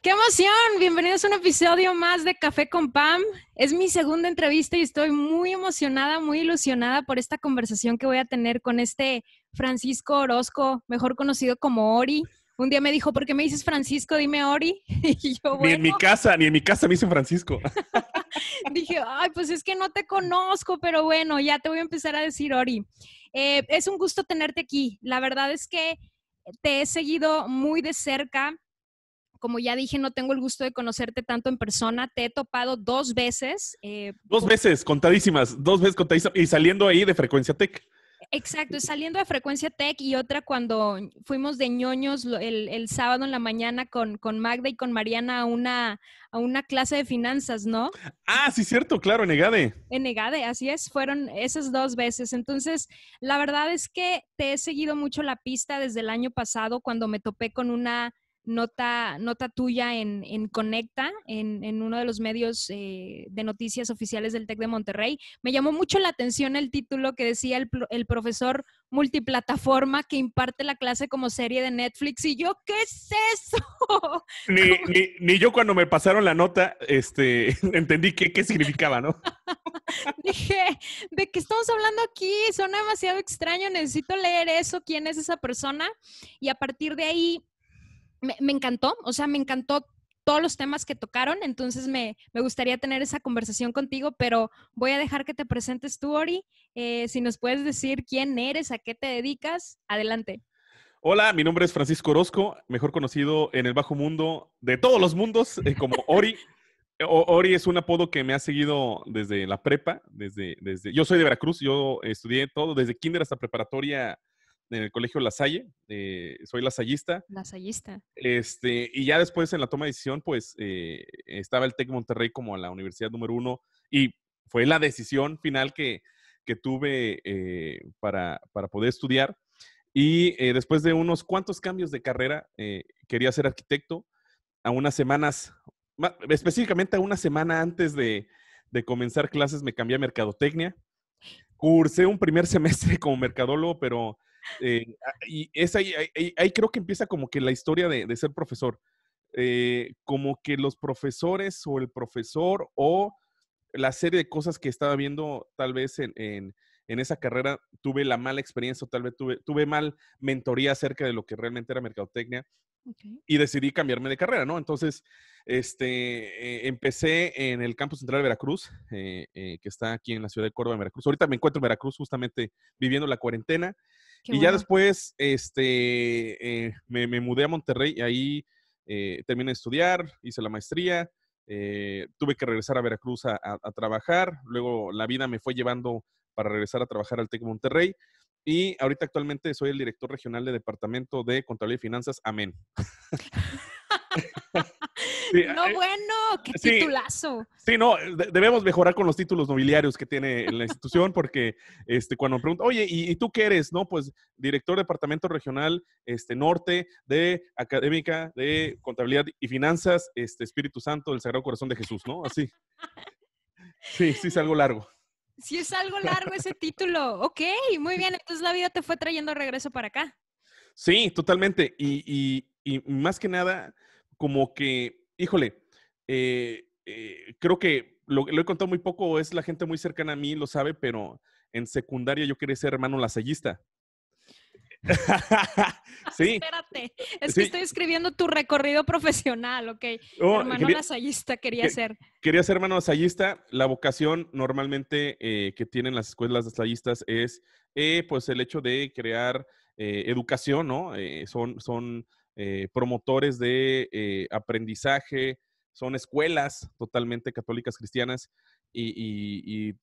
¡Qué emoción! Bienvenidos a un episodio más de Café con Pam. Es mi segunda entrevista y estoy muy emocionada, muy ilusionada por esta conversación que voy a tener con este Francisco Orozco, mejor conocido como Ori. Un día me dijo, ¿por qué me dices Francisco? Dime Ori. Y yo, bueno, ni en mi casa, ni en mi casa me dicen Francisco. dije, ay, pues es que no te conozco, pero bueno, ya te voy a empezar a decir Ori. Eh, es un gusto tenerte aquí. La verdad es que te he seguido muy de cerca como ya dije, no tengo el gusto de conocerte tanto en persona. Te he topado dos veces. Eh, dos veces, contadísimas, dos veces contadísimas. Y saliendo ahí de Frecuencia Tech. Exacto, saliendo de Frecuencia Tech y otra cuando fuimos de ñoños el, sábado en la mañana con, con, Magda y con Mariana a una, a una clase de finanzas, ¿no? Ah, sí, cierto, claro, en EGADE. En EGADE, así es, fueron esas dos veces. Entonces, la verdad es que te he seguido mucho la pista desde el año pasado cuando me topé con una nota, nota tuya en, Conecta, en, uno de los medios eh, de noticias oficiales del TEC de Monterrey. Me llamó mucho la atención el título que decía el, profesor multiplataforma que imparte la clase como serie de Netflix. Y yo, ¿qué es eso? Ni, ni, yo cuando me pasaron la nota este, entendí qué, qué significaba, ¿no? Dije, ¿de qué estamos hablando aquí? Suena demasiado extraño, necesito leer eso, quién es esa persona. Y a partir de ahí me, encantó, o sea, me encantó todos los temas que tocaron, entonces me, gustaría tener esa conversación contigo, pero voy a dejar que te presentes tú, Ori. Eh, si nos puedes decir quién eres, a qué te dedicas, adelante. Hola, mi nombre es Francisco Orozco, mejor conocido en el bajo mundo de todos los mundos eh, como Ori. Ori es un apodo que me ha seguido desde la prepa, desde, desde, yo soy de Veracruz, yo estudié todo desde kinder hasta preparatoria en el colegio Lasalle, eh, soy lasallista. Lasallista. Este, y ya después en la toma de decisión, pues eh, estaba el TEC Monterrey como la universidad número uno y fue la decisión final que, tuve eh, para, poder estudiar. Y después de unos cuantos cambios de carrera, quería ser arquitecto a unas semanas, específicamente a una semana antes de, de comenzar clases, me cambié a mercadotecnia. Cursé un primer semestre como mercadólogo, pero eh, ah, y es ahí, creo que empieza como que la historia de, de ser profesor. Eh, como que los profesores o el profesor o la serie de cosas que estaba viendo tal vez en, en, en esa carrera, tuve la mala experiencia o tal vez tuve, tuve mal mentoría acerca de lo que realmente era mercadotecnia. Y decidí cambiarme de carrera, ¿no? Entonces, este, eh, empecé en el campus central de Veracruz, que está aquí en la ciudad de Córdoba, Veracruz. Ahorita me encuentro en Veracruz justamente viviendo la cuarentena y ya después este, eh, me, mudé a Monterrey y ahí eh, terminé de estudiar, hice la maestría, eh, tuve que regresar a Veracruz a, trabajar, luego la vida me fue llevando para regresar a trabajar al TEC Monterrey y ahorita actualmente soy el director regional de Departamento de Contabilidad y Finanzas, amén. no, eh, bueno, qué titulazo. Sí, no, debemos mejorar con los títulos nobiliarios que tiene la institución, porque este, cuando me oye, ¿y, tú qué eres? No, pues director de departamento regional este, norte de académica de contabilidad y finanzas, este, Espíritu Santo del Sagrado Corazón de Jesús, ¿no? Así. Sí, sí, es algo largo. Sí, es algo largo ese título. Ok, muy bien. Entonces la vida te fue trayendo regreso para acá. Sí, totalmente. y más que nada, como que híjole, eh, eh, creo que lo, he contado muy poco, es la gente muy cercana a mí, lo sabe, pero en secundaria yo quería ser hermano lasallista. sí. Espérate, es que estoy escribiendo tu recorrido profesional, ok. Oh, hermano quería, quería ser. Quería ser hermano lasallista. La vocación normalmente eh, que tienen las escuelas lasallistas es pues el hecho de crear educación, ¿no? son, son eh, promotores de eh, aprendizaje, son escuelas totalmente católicas cristianas y,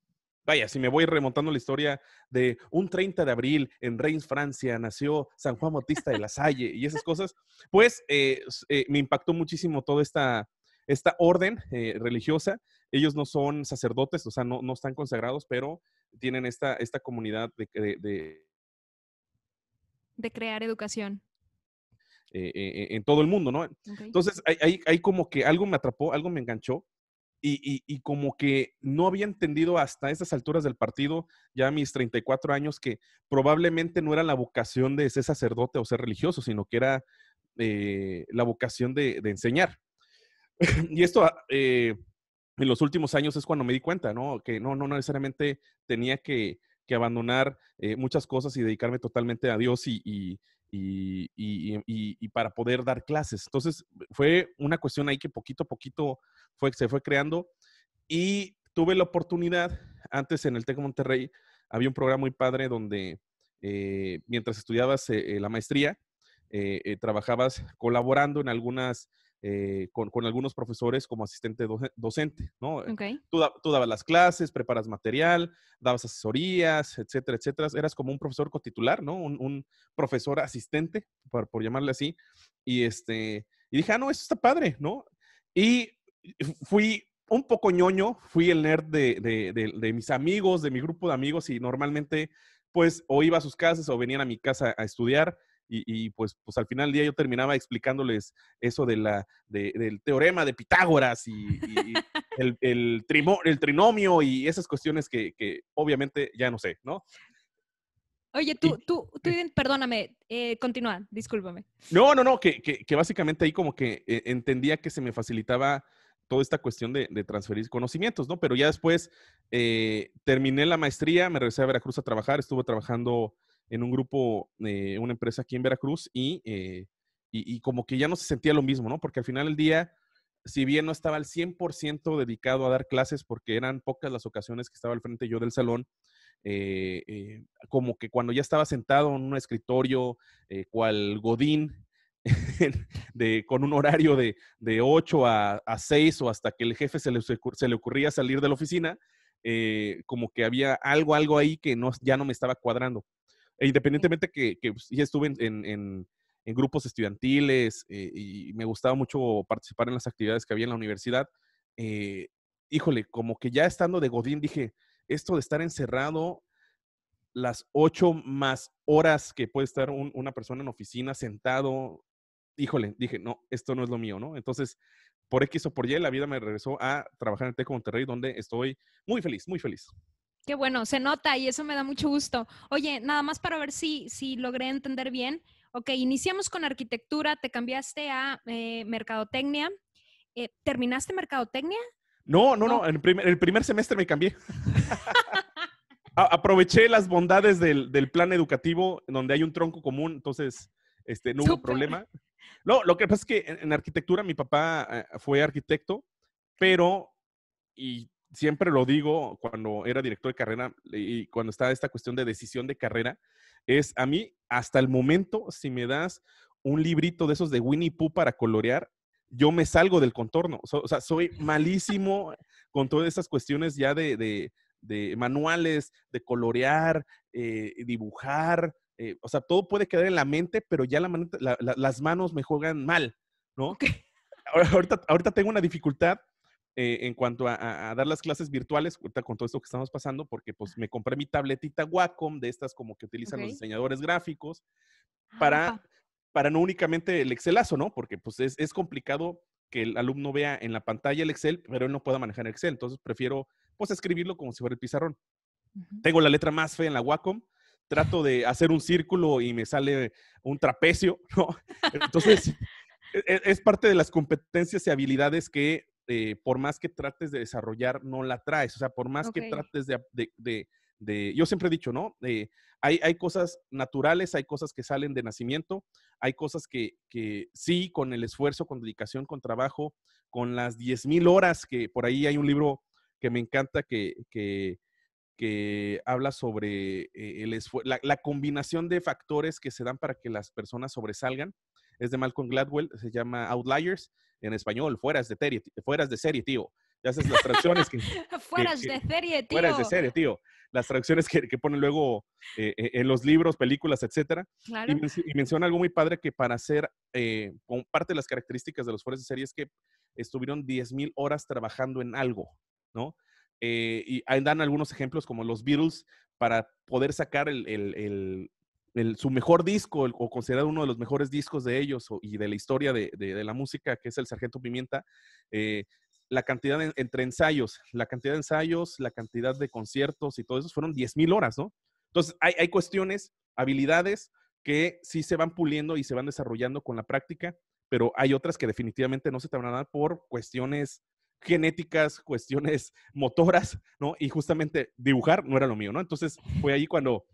vaya, si me voy remontando la historia de un 30 de abril en Reims, Francia, nació San Juan Bautista de la Salle y esas cosas, pues eh, me impactó muchísimo toda esta, esta orden religiosa. Ellos no son sacerdotes, o sea, no, están consagrados, pero tienen esta, esta comunidad de de crear educación. Eh, eh, en todo el mundo, ¿no? Entonces, hay, hay, como que algo me atrapó, algo me enganchó. Y, como que no había entendido hasta esas alturas del partido, ya a mis 34 años, que probablemente no era la vocación de ser sacerdote o ser religioso, sino que era eh, la vocación de, enseñar. y esto ah, en los últimos años es cuando me di cuenta, ¿no? Que no, no necesariamente tenía que, abandonar muchas cosas y dedicarme totalmente a Dios y y, para poder dar clases. Entonces, fue una cuestión ahí que poquito a poquito fue, se fue creando y tuve la oportunidad, antes en el TEC Monterrey, había un programa muy padre donde eh, mientras estudiabas eh, eh, la maestría, trabajabas colaborando en algunas eh, con, algunos profesores como asistente docente, ¿no? Eh, tú, dabas las clases, preparas material, dabas asesorías, etcétera, etcétera. Eras como un profesor cotitular, ¿no? Un, profesor asistente, por, llamarle así. Y, este, y dije, ah, no, eso está padre, ¿no? Y fui un poco ñoño, fui el nerd de, mis amigos, de mi grupo de amigos y normalmente pues o iba a sus casas o venían a mi casa a estudiar y, pues, pues al final del día yo terminaba explicándoles eso de la, del teorema de Pitágoras y, el, el, trinomio y esas cuestiones que, obviamente ya no sé, ¿no? Oye, tú, tú, tú perdóname, eh, continúa, discúlpame. No, no, no, que, básicamente ahí como que eh, entendía que se me facilitaba toda esta cuestión de, transferir conocimientos, ¿no? Pero ya después eh, terminé la maestría, me regresé a Veracruz a trabajar, estuve trabajando en un grupo, eh, una empresa aquí en Veracruz eh, y, como que ya no se sentía lo mismo, ¿no? Porque al final del día, si bien no estaba al 100% dedicado a dar clases, porque eran pocas las ocasiones que estaba al frente yo del salón, eh, eh, como que cuando ya estaba sentado en un escritorio, cual Godín, de, con un horario de, de 8 a, a, 6 o hasta que el jefe se le, se le ocurría salir de la oficina, como que había algo, algo ahí que no, ya no me estaba cuadrando. E independientemente que, pues, ya estuve en, grupos estudiantiles eh, y me gustaba mucho participar en las actividades que había en la universidad, eh, híjole, como que ya estando de Godín dije, esto de estar encerrado las ocho más horas que puede estar una persona en oficina sentado, híjole, dije, no, esto no es lo mío, ¿no? Entonces, por X o por Y, la vida me regresó a trabajar en Tec Monterrey, donde estoy muy feliz, muy feliz. Qué bueno, se nota y eso me da mucho gusto. Oye, nada más para ver si, si logré entender bien. Ok, iniciamos con arquitectura, te cambiaste a eh, mercadotecnia. Eh, ¿Terminaste mercadotecnia? No, no, no, En El, primer, semestre me cambié. aproveché las bondades del, plan educativo, donde hay un tronco común, entonces este, no hubo problema. No, lo que pasa es que en, arquitectura mi papá eh, fue arquitecto, pero y siempre lo digo cuando era director de carrera y cuando está esta cuestión de decisión de carrera, es a mí, hasta el momento, si me das un librito de esos de Winnie Pooh para colorear, yo me salgo del contorno. o sea, soy malísimo con todas esas cuestiones ya de, manuales, de colorear, eh, dibujar. Eh, o sea, todo puede quedar en la mente, pero ya la, las manos me juegan mal, ¿no? Ahorita, ahorita tengo una dificultad eh, en cuanto a, dar las clases virtuales, con todo esto que estamos pasando, porque pues me compré mi tabletita Wacom, de estas como que utilizan los diseñadores gráficos, ah, para, para no únicamente el Excelazo, ¿no? Porque pues es, complicado que el alumno vea en la pantalla el Excel, pero él no pueda manejar el Excel. Entonces prefiero pues escribirlo como si fuera el pizarrón. Tengo la letra más fea en la Wacom, trato de hacer un círculo y me sale un trapecio, ¿no? Entonces, e, e, es, parte de las competencias y habilidades que eh, por más que trates de desarrollar, no la traes. O sea, por más que trates de, de, de, Yo siempre he dicho, ¿no? Eh, hay, hay, cosas naturales, hay cosas que salen de nacimiento, hay cosas que, sí, con el esfuerzo, con dedicación, con trabajo, con las 10.000 horas, que por ahí hay un libro que me encanta que, habla sobre eh, la, la, combinación de factores que se dan para que las personas sobresalgan. Es de Malcolm Gladwell, se llama Outliers en español, fueras de, serie, fueras de serie, tío. Ya haces las traducciones que, fueras de serie, tío. Fueras de serie, tío. Las traducciones que, ponen luego eh, eh, en los libros, películas, etcétera. Y, menciona algo muy padre que para hacer, eh, parte de las características de los fueras de serie es que estuvieron 10.000 horas trabajando en algo, ¿no? y dan algunos ejemplos como los Beatles para poder sacar el, su mejor disco, o considerado uno de los mejores discos de ellos y de la historia de, la música, que es el Sargento Pimienta, eh, la cantidad entre ensayos, la cantidad de ensayos, la cantidad de conciertos y todo eso, fueron 10.000 horas, ¿no? Entonces, hay, hay cuestiones, habilidades que sí se van puliendo y se van desarrollando con la práctica, pero hay otras que definitivamente no se te van a dar por cuestiones genéticas, cuestiones motoras, ¿no? Y justamente dibujar no era lo mío, ¿no? Entonces fue ahí cuando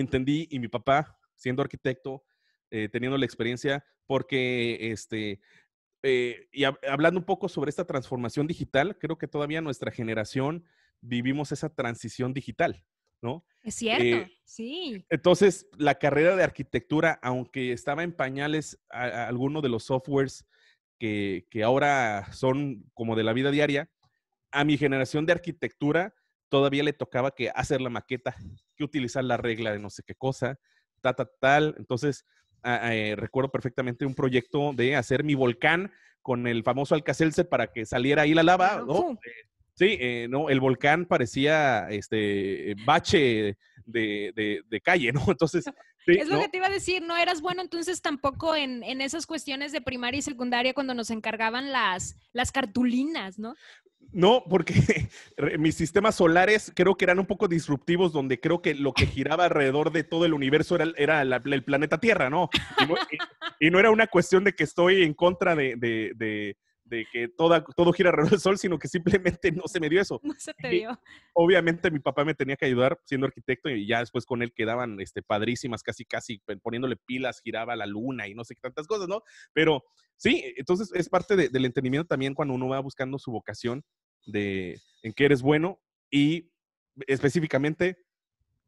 entendí y mi papá, siendo arquitecto, eh, teniendo la experiencia, porque este, eh, y hablando un poco sobre esta transformación digital, creo que todavía nuestra generación vivimos esa transición digital, ¿no? Es cierto, eh, sí. Entonces, la carrera de arquitectura, aunque estaba en pañales a, alguno de los softwares que, ahora son como de la vida diaria, a mi generación de arquitectura todavía le tocaba que hacer la maqueta, que utilizar la regla de no sé qué cosa, ta, ta, tal. Entonces, ah, ah, eh, recuerdo perfectamente un proyecto de hacer mi volcán con el famoso alcacelse para que saliera ahí la lava, ¿no? Uh. Eh, sí, eh, no, el volcán parecía este bache de, de, calle, ¿no? Entonces. es lo que te iba a decir, no eras bueno entonces tampoco en, en, esas cuestiones de primaria y secundaria cuando nos encargaban las, las cartulinas, ¿no? No, porque mis sistemas solares creo que eran un poco disruptivos, donde creo que lo que giraba alrededor de todo el universo era, el planeta Tierra, ¿no? Y no, era una cuestión de que estoy en contra de, que todo gira alrededor del Sol, sino que simplemente no se me dio eso. No se te dio. obviamente mi papá me tenía que ayudar siendo arquitecto y ya después con él quedaban este, padrísimas, casi, casi poniéndole pilas, giraba la luna y no sé qué tantas cosas, ¿no? Pero... Sí, entonces es parte del entendimiento también cuando uno va buscando su vocación de en qué eres bueno y específicamente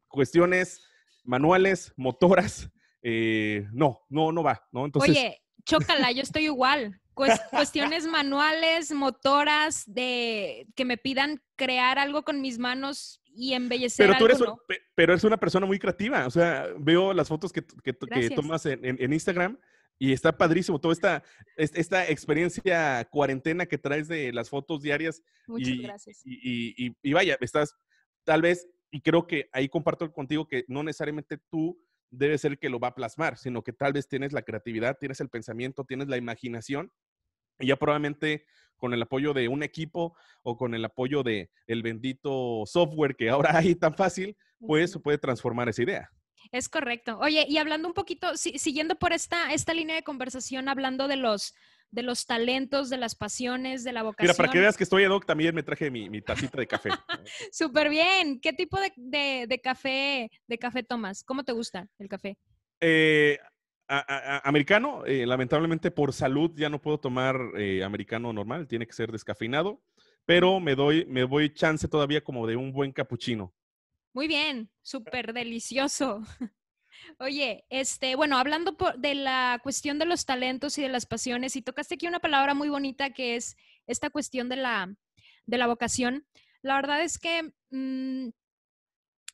cuestiones manuales, motoras, eh, no, no, no va, ¿no? Entonces... Oye, chócala, yo estoy igual. cuestiones manuales, motoras, de que me pidan crear algo con mis manos y embellecer pero tú eres, Pero eres una persona muy creativa, o sea, veo las fotos que, tomas en Instagram y está padrísimo toda esta, esta experiencia cuarentena que traes de las fotos diarias. Muchas y, gracias. Y, vaya, estás tal vez, y creo que ahí comparto contigo que no necesariamente tú debes ser el que lo va a plasmar, sino que tal vez tienes la creatividad, tienes el pensamiento, tienes la imaginación. Y ya probablemente con el apoyo de un equipo o con el apoyo de el bendito software que ahora hay tan fácil, pues se puede transformar esa idea. Es correcto. Oye, y hablando un poquito, siguiendo por esta, esta línea de conversación, hablando de los, de los talentos, de las pasiones, de la vocación. Mira, para que veas que estoy ad hoc, también me traje mi, tacita de café. Súper bien. ¿Qué tipo de, de, café, de café tomas? ¿Cómo te gusta el café? Eh, americano, eh, lamentablemente por salud ya no puedo tomar eh, americano normal, tiene que ser descafeinado, pero me doy, me voy chance todavía como de un buen capuchino. Muy bien, súper delicioso. Oye, este, bueno, hablando de la cuestión de los talentos y de las pasiones, y tocaste aquí una palabra muy bonita que es esta cuestión de la, de la vocación. La verdad es que mm,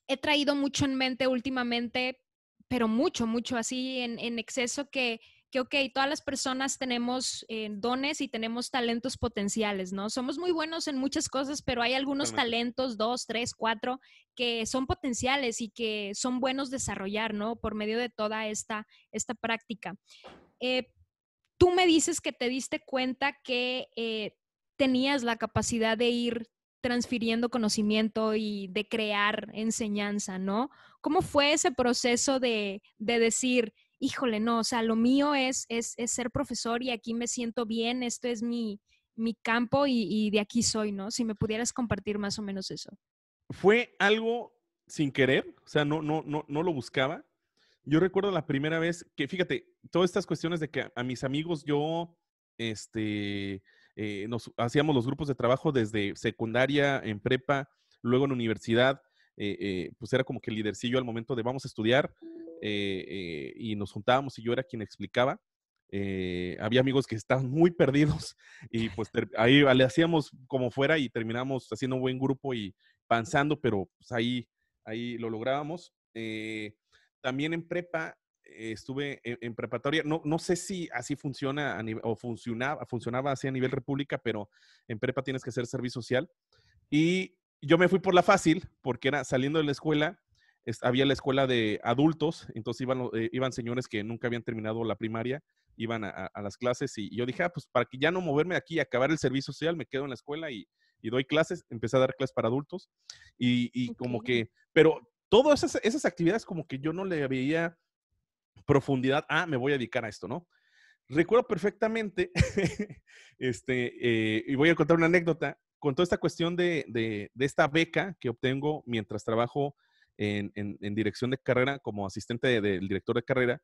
he traído mucho en mente últimamente, pero mucho, mucho así en, en exceso que que, ok, todas las personas tenemos eh, dones y tenemos talentos potenciales, ¿no? Somos muy buenos en muchas cosas, pero hay algunos talentos, dos, tres, cuatro, que son potenciales y que son buenos desarrollar, ¿no? Por medio de toda esta, esta práctica. Eh, tú me dices que te diste cuenta que eh, tenías la capacidad de ir transfiriendo conocimiento y de crear enseñanza, ¿no? ¿Cómo fue ese proceso de, de decir, híjole, no, o sea, lo mío es, ser profesor y aquí me siento bien, esto es mi, campo y, de aquí soy, ¿no? Si me pudieras compartir más o menos eso. Fue algo sin querer, o sea, no, no, no, no lo buscaba. Yo recuerdo la primera vez que, fíjate, todas estas cuestiones de que a, mis amigos yo, este, eh, nos hacíamos los grupos de trabajo desde secundaria, en prepa, luego en universidad, eh, eh, pues era como que el lidercillo al momento de vamos a estudiar eh, y nos juntábamos y yo era quien explicaba. había amigos que estaban muy perdidos y pues ahí le hacíamos como fuera y terminamos haciendo un buen grupo y pensando pero pues, ahí, ahí lo lográbamos. también en prepa estuve en, preparatoria, no, no sé si así funciona o funcionaba, funcionaba así a nivel república, pero en prepa tienes que hacer servicio social. Y yo me fui por la fácil, porque era saliendo de la escuela, había la escuela de adultos, entonces iban, eh, iban señores que nunca habían terminado la primaria, iban a, las clases y, yo dije, ah, pues para que ya no moverme de aquí y acabar el servicio social, me quedo en la escuela y, doy clases, empecé a dar clases para adultos y, como que, pero todas esas, actividades como que yo no le veía profundidad, ah, me voy a dedicar a esto, ¿no? Recuerdo perfectamente, este, eh, y voy a contar una anécdota, con toda esta cuestión de, de, esta beca que obtengo mientras trabajo en, en, dirección de carrera como asistente del director de carrera,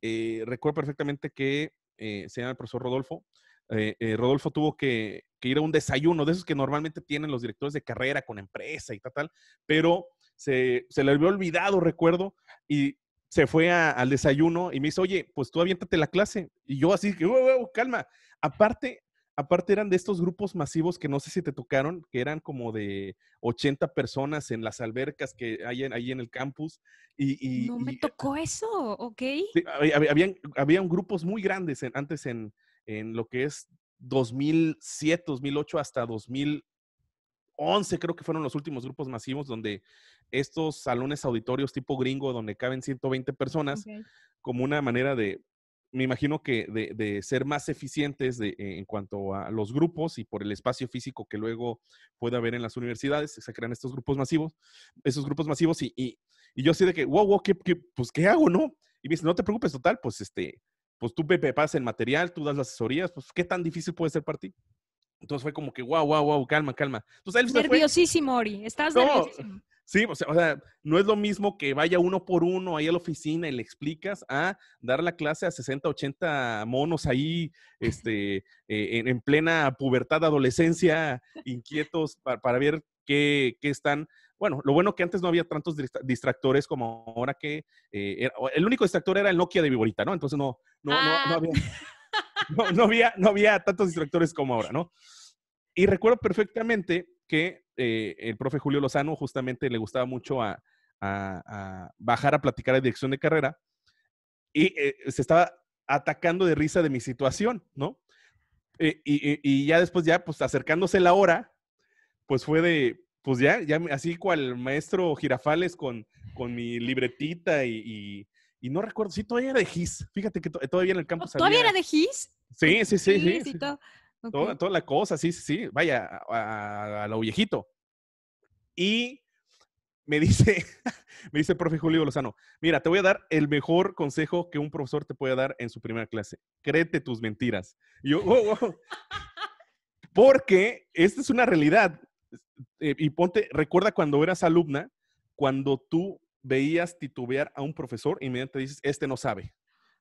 eh, recuerdo perfectamente que eh, se llama el profesor Rodolfo. Eh, Rodolfo tuvo que, que, ir a un desayuno, de esos que normalmente tienen los directores de carrera con empresa y tal, pero se, se le había olvidado, recuerdo, y se fue al desayuno y me dice, oye, pues tú aviéntate la clase. Y yo así, que, calma. Aparte, aparte eran de estos grupos masivos que no sé si te tocaron, que eran como de 80 personas en las albercas que hay ahí en el campus. Y, no me eh, tocó eso, ¿ok? habían, grupos muy grandes antes en, en, lo que es 2007, 2008 hasta 2011, creo que fueron los últimos grupos masivos donde estos salones auditorios tipo gringo donde caben 120 personas, como una manera de me imagino que de, ser más eficientes de, eh, en cuanto a los grupos y por el espacio físico que luego puede haber en las universidades, se crean estos grupos masivos, esos grupos masivos y, y, yo así de que, wow, wow, ¿qué, pues ¿qué hago, no? Y me dice, no te preocupes, total, pues este, pues tú preparas el material, tú das las asesorías, pues qué tan difícil puede ser para ti. Entonces fue como que, wow, wow, wow, calma, calma. Entonces, él nerviosísimo, Ori, estás nerviosísimo. Sí, o sea, o no es lo mismo que vaya uno por uno ahí a la oficina y le explicas a dar la clase a 60, 80 monos ahí, este, eh, en, plena pubertad, adolescencia, inquietos para, ver qué, están bueno, lo bueno que antes no había tantos distractores como ahora que eh, el único distractor era el Nokia de Viborita, ¿no? Entonces no, no, no, no, ah. había, no había tantos distractores como ahora, ¿no? Y recuerdo perfectamente que eh, el profe Julio Lozano justamente le gustaba mucho a, bajar a platicar de dirección de carrera y eh, se estaba atacando de risa de mi situación, ¿no? Eh, y, ya después, ya pues acercándose la hora, pues fue de, pues ya, ya así cual maestro Girafales con, con mi libretita y, y, no recuerdo, sí, todavía era de GIS, fíjate que todavía en el campo ¿Todavía era de GIS? Sí, sí, sí. sí, sí, sí. Toda, la cosa, sí, sí, sí, vaya, a, lo viejito. Y me dice, me dice el profe Julio Lozano, mira, te voy a dar el mejor consejo que un profesor te puede dar en su primera clase. Créete tus mentiras. yo, Porque esta es una realidad. Eh, y ponte, recuerda cuando eras alumna, cuando tú veías titubear a un profesor, inmediatamente dices, este no sabe.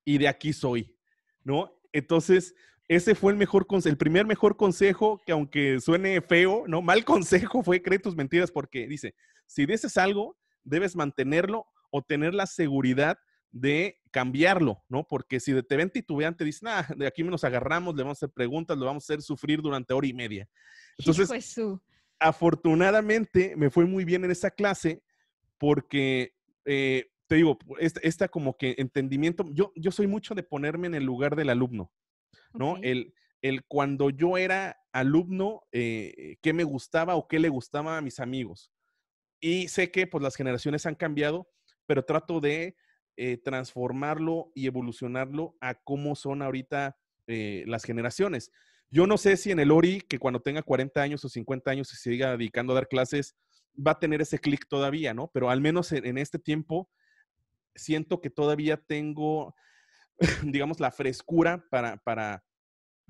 Y de aquí soy, ¿no? Entonces, ese fue el mejor el primer mejor consejo que aunque suene feo, no mal consejo fue cree tus mentiras porque dice, si dices algo, debes mantenerlo o tener la seguridad de cambiarlo, ¿no? Porque si te ven titubeante, dicen, nada ah, de aquí nos agarramos, le vamos a hacer preguntas, lo vamos a hacer sufrir durante hora y media. Entonces, afortunadamente me fue muy bien en esa clase porque, eh, te digo, esta, como que entendimiento, yo, yo soy mucho de ponerme en el lugar del alumno. ¿no? El, el cuando yo era alumno, eh, qué me gustaba o qué le gustaba a mis amigos. Y sé que pues las generaciones han cambiado, pero trato de eh, transformarlo y evolucionarlo a cómo son ahorita eh, las generaciones. Yo no sé si en el Ori, que cuando tenga 40 años o 50 años y siga dedicando a dar clases, va a tener ese clic todavía, ¿no? Pero al menos en este tiempo, siento que todavía tengo, digamos, la frescura para, para,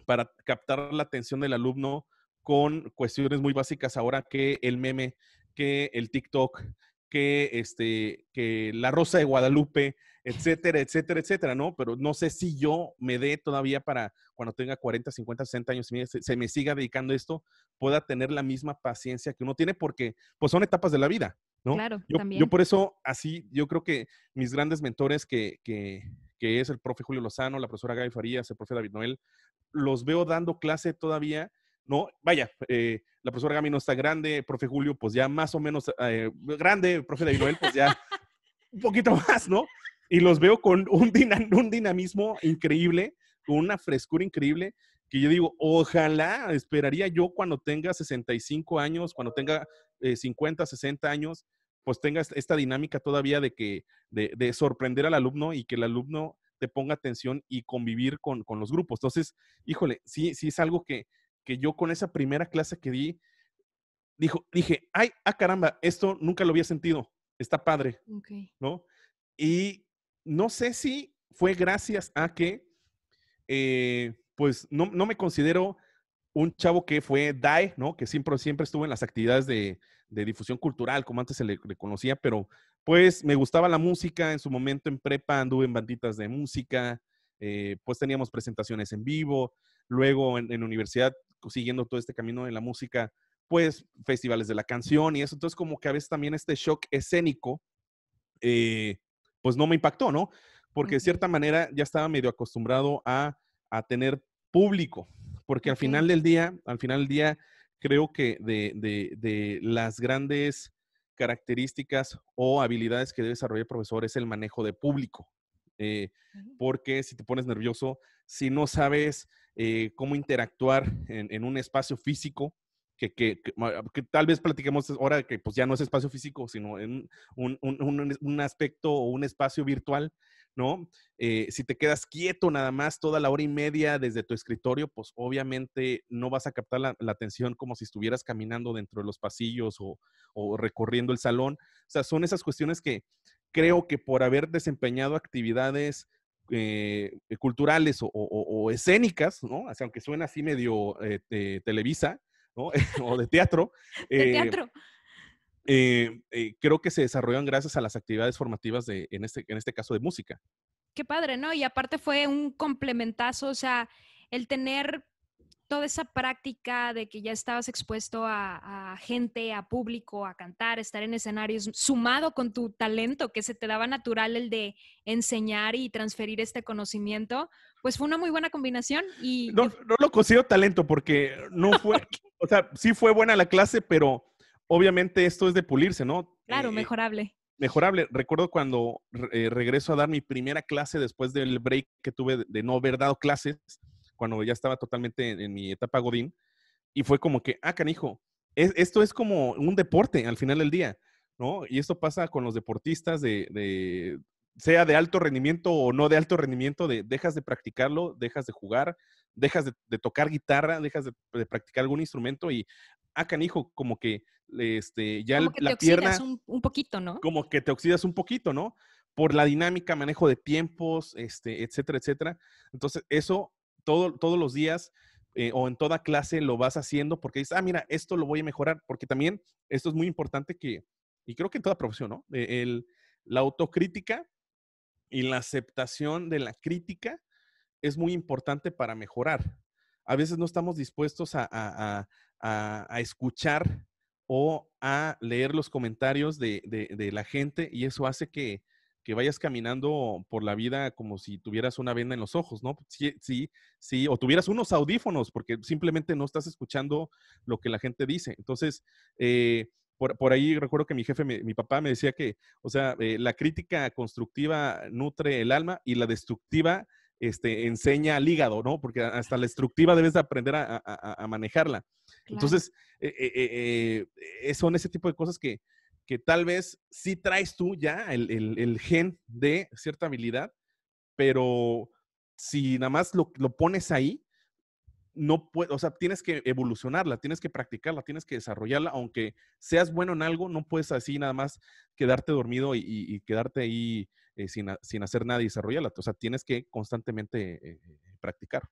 para captar la atención del alumno con cuestiones muy básicas ahora que el meme, que el TikTok, que, este, que la Rosa de Guadalupe, etcétera, etcétera, etcétera, ¿no? Pero no sé si yo me dé todavía para cuando tenga 40, 50, 60 años y se, me siga dedicando esto, pueda tener la misma paciencia que uno tiene porque pues son etapas de la vida, ¿no? Claro, también. Yo por eso, así, yo creo que mis grandes mentores que, que es el profe Julio Lozano, la profesora Gaby Farías, el profe David Noel. Los veo dando clase todavía. No, vaya, eh, la profesora Gaby no está grande, profe Julio, pues ya más o menos eh, grande, profe David Noel, pues ya un poquito más, ¿no? Y los veo con un, dinamismo increíble, con una frescura increíble, que yo digo, ojalá, esperaría yo cuando tenga 65 años, cuando tenga 50, eh, 60 años, pues tengas esta dinámica todavía de que, de, sorprender al alumno y que el alumno te ponga atención y convivir con, con, los grupos. Entonces, híjole, sí, es algo que, que yo con esa primera clase que di, dijo, dije, ay, ah, caramba, esto nunca lo había sentido, está padre, ¿no? Y no sé si fue gracias a que, eh, pues, no, no me considero un chavo que fue DAE, ¿no? Que siempre, siempre estuvo en las actividades de, difusión cultural, como antes se le, conocía, pero pues me gustaba la música, en su momento en prepa anduve en banditas de música, eh, pues teníamos presentaciones en vivo, luego en, universidad, siguiendo todo este camino de la música, pues festivales de la canción y eso, entonces como que a veces también este shock escénico, eh, pues no me impactó, ¿no? Porque de cierta manera ya estaba medio acostumbrado a, a tener público, porque al final del día, al final del día, creo que de, de, de las grandes características o habilidades que debe desarrollar el profesor es el manejo de público. Eh, porque si te pones nervioso, si no sabes eh, cómo interactuar en, un espacio físico, que, tal vez platiquemos ahora que pues ya no es espacio físico, sino en un, aspecto o un espacio virtual, ¿no? Eh, si te quedas quieto nada más toda la hora y media desde tu escritorio, pues obviamente no vas a captar la, atención como si estuvieras caminando dentro de los pasillos o, recorriendo el salón. O sea, son esas cuestiones que creo que por haber desempeñado actividades eh, culturales o, escénicas, ¿no? aunque suena así medio eh, televisa, o de teatro. de eh, teatro. Eh, eh, creo que se desarrollan gracias a las actividades formativas de, en, este, en este caso de música. Qué padre, ¿no? Y aparte fue un complementazo, o sea, el tener toda esa práctica de que ya estabas expuesto a, gente, a público, a cantar, estar en escenarios, sumado con tu talento que se te daba natural el de enseñar y transferir este conocimiento, pues fue una muy buena combinación. Y no, no lo considero talento porque no fue, o sea, sí fue buena la clase, pero obviamente esto es de pulirse, ¿no? Claro, eh, mejorable. Mejorable. Recuerdo cuando eh, regreso a dar mi primera clase después del break que tuve de no haber dado clases cuando ya estaba totalmente en, mi etapa Godín, y fue como que, ah, canijo, esto es como un deporte al final del día, ¿no? Y esto pasa con los deportistas de, sea de alto rendimiento o no de alto rendimiento, de, dejas de practicarlo, dejas de jugar, dejas de, tocar guitarra, dejas de, practicar algún instrumento y, ah, canijo, como que este, ya como que te Oxidas un, poquito, ¿no? Como que te oxidas un poquito, ¿no? Por la dinámica, manejo de tiempos, este, etcétera, etcétera. Entonces, eso todos los días eh, o en toda clase lo vas haciendo porque dices, ah, mira, esto lo voy a mejorar, porque también esto es muy importante que, y creo que en toda profesión, ¿no? E, la autocrítica y la aceptación de la crítica es muy importante para mejorar. A veces no estamos dispuestos a, escuchar o a leer los comentarios de, de, la gente y eso hace que que vayas caminando por la vida como si tuvieras una venda en los ojos, ¿no? Sí, sí, sí, o tuvieras unos audífonos, porque simplemente no estás escuchando lo que la gente dice. Entonces, eh, por, ahí recuerdo que mi jefe, mi, papá me decía que, o sea, eh, la crítica constructiva nutre el alma y la destructiva este, enseña al hígado, ¿no? Porque hasta la destructiva debes aprender a, manejarla. Entonces, eh, son ese tipo de cosas que, que tal vez sí traes tú ya el, gen de cierta habilidad, pero si nada más lo, pones ahí, no puedes, o sea, tienes que evolucionarla, tienes que practicarla, tienes que desarrollarla, aunque seas bueno en algo, no puedes así nada más quedarte dormido y, quedarte ahí eh, sin, sin, hacer nada y desarrollarla. O sea, tienes que constantemente eh, eh, practicar.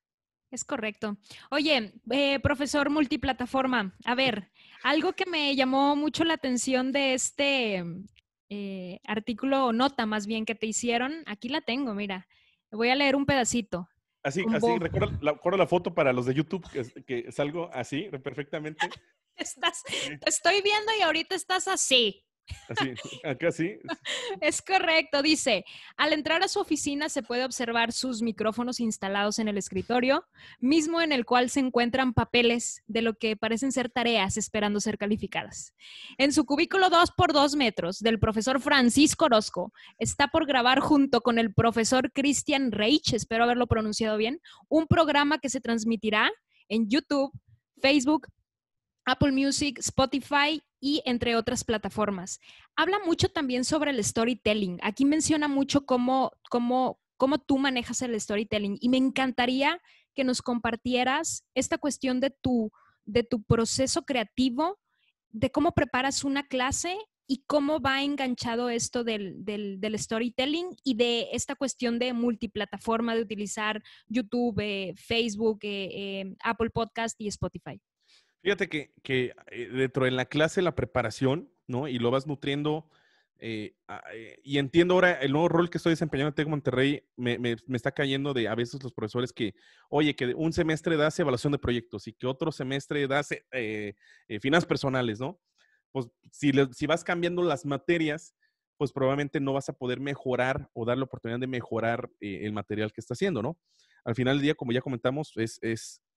Es correcto. Oye, eh, profesor multiplataforma, a ver, algo que me llamó mucho la atención de este eh, artículo o nota más bien que te hicieron, aquí la tengo, mira, voy a leer un pedacito. Así, así, Recuerda la, foto para los de YouTube, que, es salgo así perfectamente. Estás, te estoy viendo y ahorita estás así. Así, acá sí. Es correcto, dice, al entrar a su oficina se puede observar sus micrófonos instalados en el escritorio, mismo en el cual se encuentran papeles de lo que parecen ser tareas esperando ser calificadas. En su cubículo 2 por 2 metros del profesor Francisco Orozco está por grabar junto con el profesor Christian Reich, espero haberlo pronunciado bien, un programa que se transmitirá en YouTube, Facebook, Apple Music, Spotify y entre otras plataformas. Habla mucho también sobre el storytelling. Aquí menciona mucho cómo, tú manejas el storytelling y me encantaría que nos compartieras esta cuestión de tu, de tu proceso creativo, de cómo preparas una clase y cómo va enganchado esto del, storytelling y de esta cuestión de multiplataforma, de utilizar YouTube, eh, Facebook, eh, eh, Apple Podcast y Spotify. Fíjate que, eh, dentro de la clase, la preparación, ¿no? Y lo vas nutriendo. Eh, eh, y entiendo ahora el nuevo rol que estoy desempeñando en Tec Monterrey, me, está cayendo de a veces los profesores que, oye, que un semestre das evaluación de proyectos y que otro semestre das eh, finanzas personales, ¿no? Pues si, si vas cambiando las materias, pues probablemente no vas a poder mejorar o dar la oportunidad de mejorar el material que está haciendo, ¿no? Al final del día, como ya comentamos, es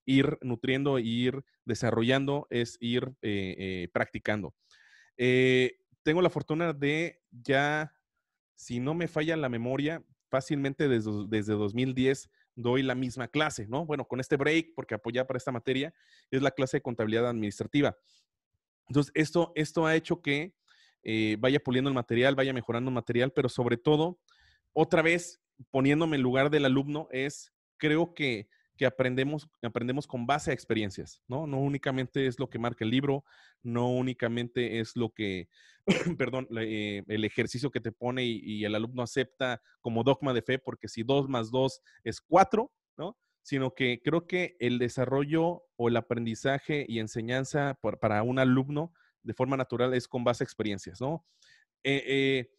ir nutriendo, ir desarrollando, es ir eh, eh, practicando. Eh, tengo la fortuna de ya, si no me falla la memoria, fácilmente desde, 2010 doy la misma clase, ¿no? Bueno, con este break, porque apoyar para esta materia, es la clase de contabilidad administrativa. Entonces, esto, esto ha hecho que vaya puliendo el material, vaya mejorando el material, pero sobre todo, otra vez, poniéndome en lugar del alumno, es, creo que que aprendemos, aprendemos con base a experiencias, ¿no? No únicamente es lo que marca el libro, no únicamente es lo que, perdón, eh, el ejercicio que te pone y, el alumno acepta como dogma de fe, porque si dos más dos es cuatro, ¿no? Sino que creo que el desarrollo o el aprendizaje y enseñanza para un alumno de forma natural es con base a experiencias, ¿no? Eh, eh,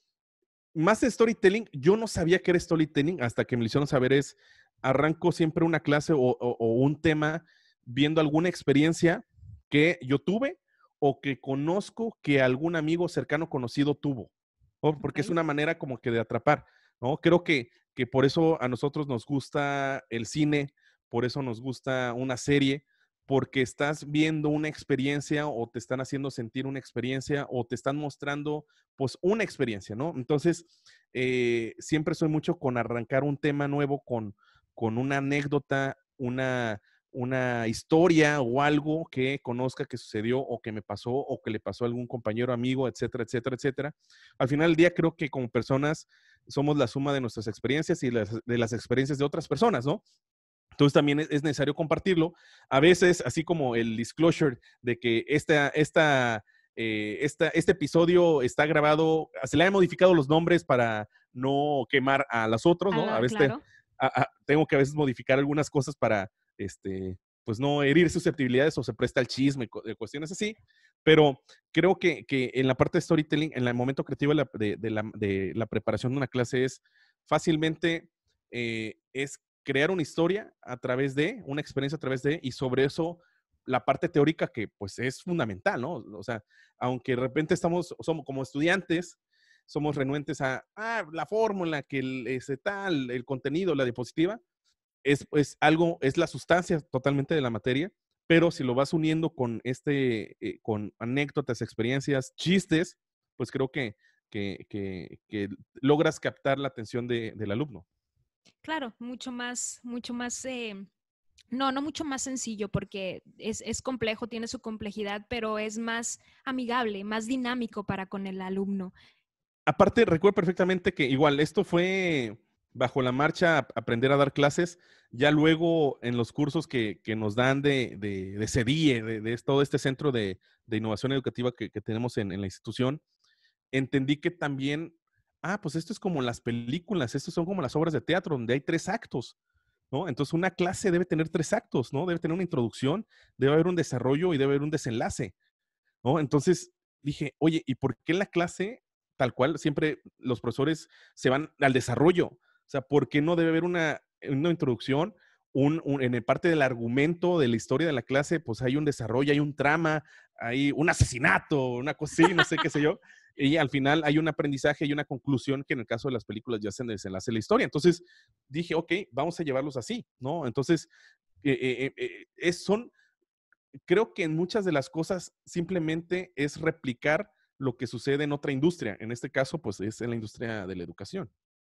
más storytelling, yo no sabía que era storytelling hasta que me lo hicieron saber es arranco siempre una clase o, un tema viendo alguna experiencia que yo tuve o que conozco que algún amigo cercano conocido tuvo, porque es una manera como que de atrapar, ¿no? Creo que, por eso a nosotros nos gusta el cine, por eso nos gusta una serie, porque estás viendo una experiencia o te están haciendo sentir una experiencia o te están mostrando pues una experiencia, ¿no? Entonces, eh, siempre soy mucho con arrancar un tema nuevo con, con una anécdota, una, una historia o algo que conozca que sucedió o que me pasó o que le pasó a algún compañero, amigo, etcétera, etcétera, etcétera. Al final del día creo que como personas somos la suma de nuestras experiencias y de las experiencias de otras personas, ¿no? Entonces también es necesario compartirlo. A veces, así como el disclosure de que esta, eh, esta, este episodio está grabado, se le han modificado los nombres para no quemar a las otros, ¿no? Ah, a veces tengo que a veces modificar algunas cosas para, este, pues no herir susceptibilidades o se presta al chisme, cuestiones así. Pero creo que, que en la parte de storytelling, en el momento creativo de, de, la, de la, preparación de una clase es fácilmente, eh, es crear una historia a través de, una experiencia a través de, y sobre eso la parte teórica que pues es fundamental, ¿no? O sea, aunque de repente estamos, somos como estudiantes, somos renuentes a ah, la fórmula, que el, este, tal, el contenido, la diapositiva, es, pues, algo, es la sustancia totalmente de la materia, pero si lo vas uniendo con, este, eh, con anécdotas, experiencias, chistes, pues creo que, que, logras captar la atención del alumno. Claro, mucho más, mucho más... Em, no, no mucho más sencillo porque es, es, complejo, tiene su complejidad, pero es más amigable, más dinámico para con el alumno aparte, recuerdo perfectamente que igual esto fue bajo la marcha aprender a dar clases, ya luego en los cursos que, nos dan de, de, de CEDIE, de, todo este centro de, de innovación educativa que, tenemos en, en, la institución, entendí que también, ah, pues esto es como las películas, esto son como las obras de teatro, donde hay tres actos, ¿no? Entonces una clase debe tener tres actos, ¿no? Debe tener una introducción, debe haber un desarrollo y debe haber un desenlace, ¿no? Entonces dije, oye, ¿y por qué la clase tal cual, siempre los profesores se van al desarrollo. O sea, ¿por qué no debe haber una, introducción? en parte del argumento de la historia de la clase, pues hay un desarrollo, hay un trama, hay un asesinato, una cosa no sé qué sé yo. Y al final hay un aprendizaje y una conclusión que en el caso de las películas ya se desenlace la historia. Entonces dije, ok, vamos a llevarlos así, ¿no? Entonces, eh, eh, eh, son, creo que en muchas de las cosas simplemente es replicar lo que sucede en otra industria. En este caso, pues es en la industria de la educación.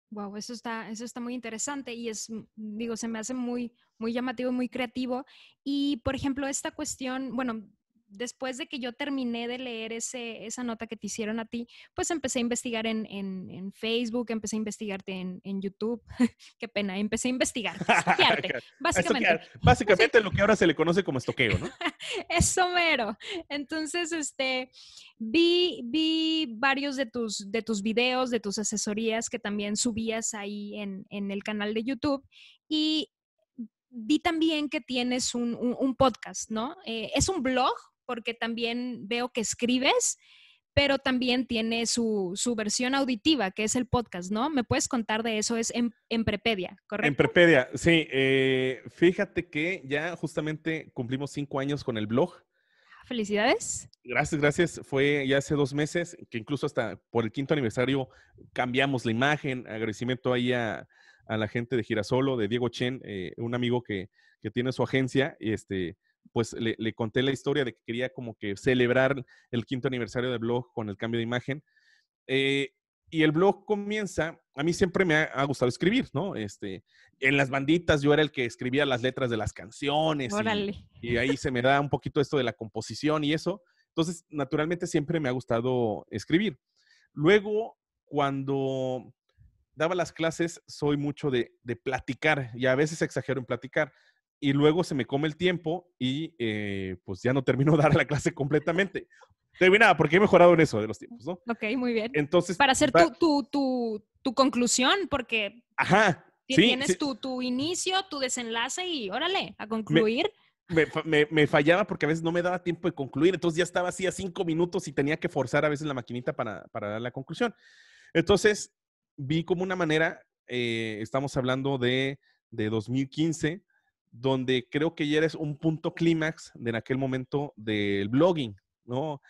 Wow, eso está, eso está muy interesante y es, mm, digo, se me hace muy, muy llamativo, muy creativo. Y, por ejemplo, esta cuestión, bueno, después de que yo terminé de leer ese, esa nota que te hicieron a ti, pues empecé a investigar en, Facebook, empecé a investigarte en, YouTube. Qué pena, empecé a investigar, estoquearte, básicamente. Básicamente lo que ahora se le conoce como estoqueo, ¿no? es somero. Entonces, este, vi, varios de tus, de tus videos, de tus asesorías que también subías ahí en, el canal de YouTube y vi también que tienes un, podcast, ¿no? Eh, ¿Es un blog porque también veo que escribes, pero también tiene su, versión auditiva, que es el podcast, ¿no? ¿Me puedes contar de eso? Es en, Prepedia, ¿correcto? En Prepedia, sí. Eh, fíjate que ya justamente cumplimos cinco años con el blog. Ah, felicidades. Gracias, gracias. Fue ya hace dos meses que incluso hasta por el quinto aniversario cambiamos la imagen. Agradecimiento ahí a, la gente de Girasolo, de Diego Chen, eh, un amigo que, que, tiene su agencia, y este, pues le, conté la historia de que quería como que celebrar el quinto aniversario del blog con el cambio de imagen. Eh, y el blog comienza, a mí siempre me ha, gustado escribir, ¿no? Este, en las banditas yo era el que escribía las letras de las canciones. Órale. Y, ahí se me da un poquito esto de la composición y eso. Entonces, naturalmente siempre me ha gustado escribir. Luego, cuando daba las clases, soy mucho de, de platicar y a veces exagero en platicar y luego se me come el tiempo y eh, pues ya no termino de dar la clase completamente. Terminada, porque he mejorado en eso de los tiempos, ¿no? Ok, muy bien. Entonces. Para hacer tu, tu, tu, tu conclusión, porque. Ajá. Tienes Tu, inicio, tu desenlace y órale, a concluir. Me, me, fallaba porque a veces no me daba tiempo de concluir, entonces ya estaba así a cinco minutos y tenía que forzar a veces la maquinita para, para dar la conclusión. Entonces, vi como una manera, eh, estamos hablando de, de 2015, donde creo que ya eres un punto clímax de en aquel momento del blogging, ¿no?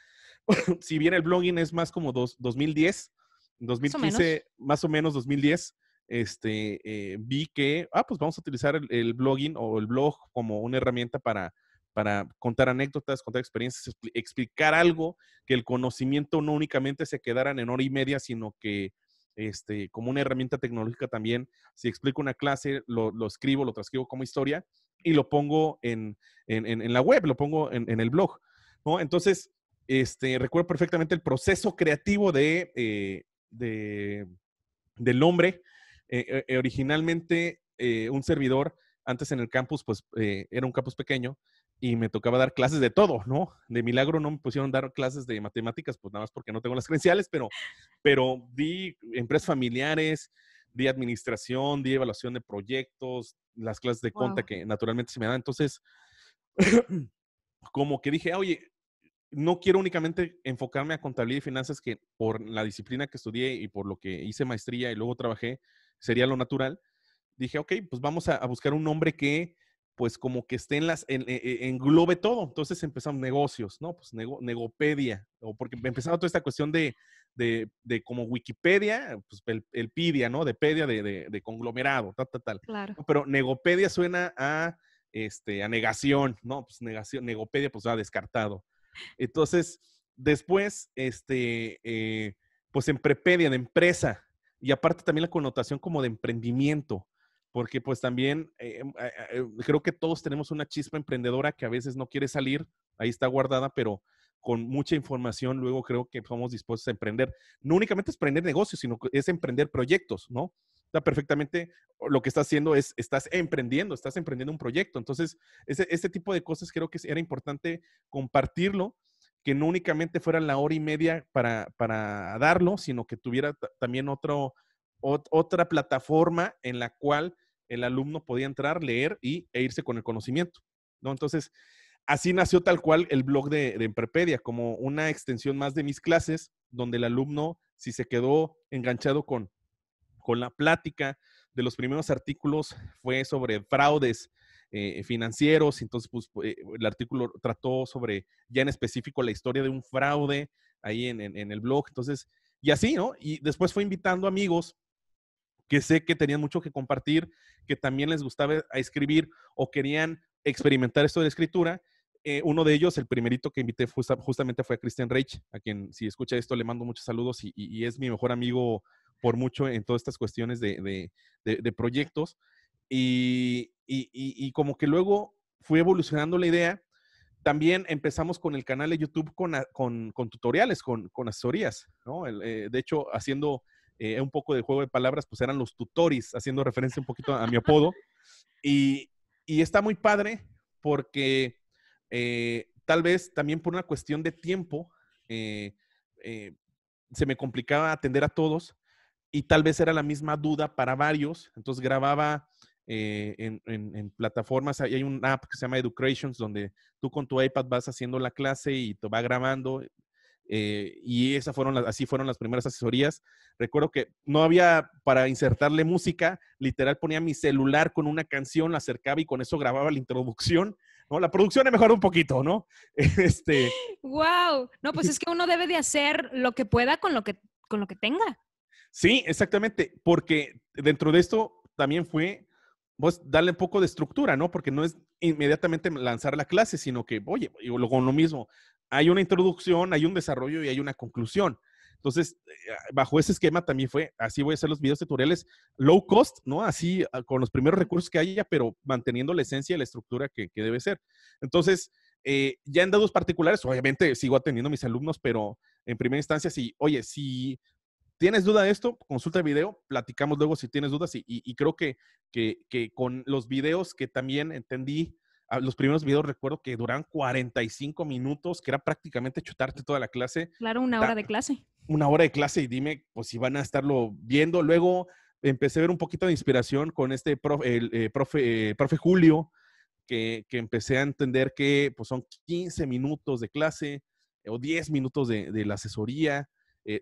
si bien el blogging es más como 2010, 2015, más o, menos, 2010, este, eh, vi que, ah, pues vamos a utilizar el, blogging o el blog como una herramienta para, para contar anécdotas, contar experiencias, explicar algo, que el conocimiento no únicamente se quedara en hora y media, sino que este, como una herramienta tecnológica también. Si explico una clase, lo, escribo, lo transcribo como historia y lo pongo en, la web, lo pongo en, el blog. Entonces, este, recuerdo perfectamente el proceso creativo de, eh, del hombre. Eh, eh, originalmente, un servidor, antes en el campus, pues era un campus pequeño, y me tocaba dar clases de todo, ¿no? De milagro no me pusieron dar clases de matemáticas, pues nada más porque no tengo las credenciales, pero, pero di empresas familiares, di administración, di evaluación de proyectos, las clases de conta que naturalmente se me dan. Entonces, como que dije, oye, no quiero únicamente enfocarme a contabilidad y finanzas, que por la disciplina que estudié y por lo que hice maestría y luego trabajé, sería lo natural. Dije, ok, pues vamos a, buscar un hombre que pues como que esté en las, e, e, englobe todo. Entonces empezaron negocios, ¿no? Pues negopedia, o porque empezaba toda esta cuestión de, como Wikipedia, pues el, Pidia, ¿no? De Pedia, de, conglomerado, tal, tal, tal. Claro. Pero negopedia suena a, este, a negación, ¿no? Pues negación, negopedia, pues ha descartado. Entonces, después, este, eh, pues emprepedia, de empresa, y aparte también la connotación como de emprendimiento porque pues también eh, em, eh, eh, creo que todos tenemos una chispa emprendedora que a veces no quiere salir, ahí está guardada, pero con mucha información luego creo que somos dispuestos a emprender. No únicamente es emprender negocios, sino es emprender proyectos, ¿no? Está perfectamente, lo que estás haciendo es, estás emprendiendo, estás emprendiendo un proyecto. Entonces, ese, este tipo de cosas creo que era importante compartirlo que no únicamente fuera la hora y media para, para darlo, sino que tuviera también otro, otra plataforma en la cual el alumno podía entrar, leer y, e irse con el conocimiento. ¿no? Entonces, así nació tal cual el blog de, de Emprepedia, como una extensión más de mis clases, donde el alumno, si se quedó enganchado con, con la plática de los primeros artículos, fue sobre fraudes eh, financieros, entonces pues, eh, el artículo trató sobre ya en específico la historia de un fraude ahí en, en el blog, entonces, y así, ¿no? Y después fue invitando amigos que sé que tenían mucho que compartir, que también les gustaba escribir o querían experimentar esto de la escritura. Eh, uno de ellos, el primerito que invité justamente fue a Christian Reich, a quien si escucha esto le mando muchos saludos y, es mi mejor amigo por mucho en todas estas cuestiones de, proyectos. Y, como que luego fue evolucionando la idea. También empezamos con el canal de YouTube con, tutoriales, con, con asesorías, ¿no? Eh, de hecho, haciendo eh, un poco de juego de palabras, pues eran los tutores, haciendo referencia un poquito a mi apodo. Y, está muy padre porque eh, tal vez también por una cuestión de tiempo eh, se me complicaba atender a todos y tal vez era la misma duda para varios. Entonces grababa en, en, plataformas, hay un app que se llama Educations, donde tú con tu iPad vas haciendo la clase y te va grabando eh, y esas fueron así fueron las primeras asesorías. Recuerdo que no había para insertarle música, literal ponía mi celular con una canción, la acercaba y con eso grababa la introducción. ¿no? La producción ha mejor un poquito, ¿no? Este... ¡Wow! No, pues es que uno debe de hacer lo que pueda con lo que, con lo que tenga. Sí, exactamente, porque dentro de esto también fue pues darle un poco de estructura, ¿no? Porque no es inmediatamente lanzar la clase, sino que, oye, y lo mismo, hay una introducción, hay un desarrollo y hay una conclusión. Entonces, eh, bajo ese esquema también fue, así voy a hacer los videos tutoriales low cost, ¿no? Así ah, con los primeros recursos que haya, pero manteniendo la esencia y la estructura que, debe ser. Entonces, eh, ya en dados particulares, obviamente sigo atendiendo a mis alumnos, pero en primera instancia, si, oye, si tienes duda de esto, consulta el video, platicamos luego si tienes dudas y, creo que, que, con los videos que también entendí los primeros videos recuerdo que duraban 45 minutos, que era prácticamente chutarte toda la clase. Claro, una hora de clase. Una hora de clase y dime, pues si van a estarlo viendo. Luego empecé a ver un poquito de inspiración con este eh, profe, el, eh, profe, profe Julio, que, empecé a entender que pues, son 15 minutos de clase eh, o 10 minutos de, la asesoría.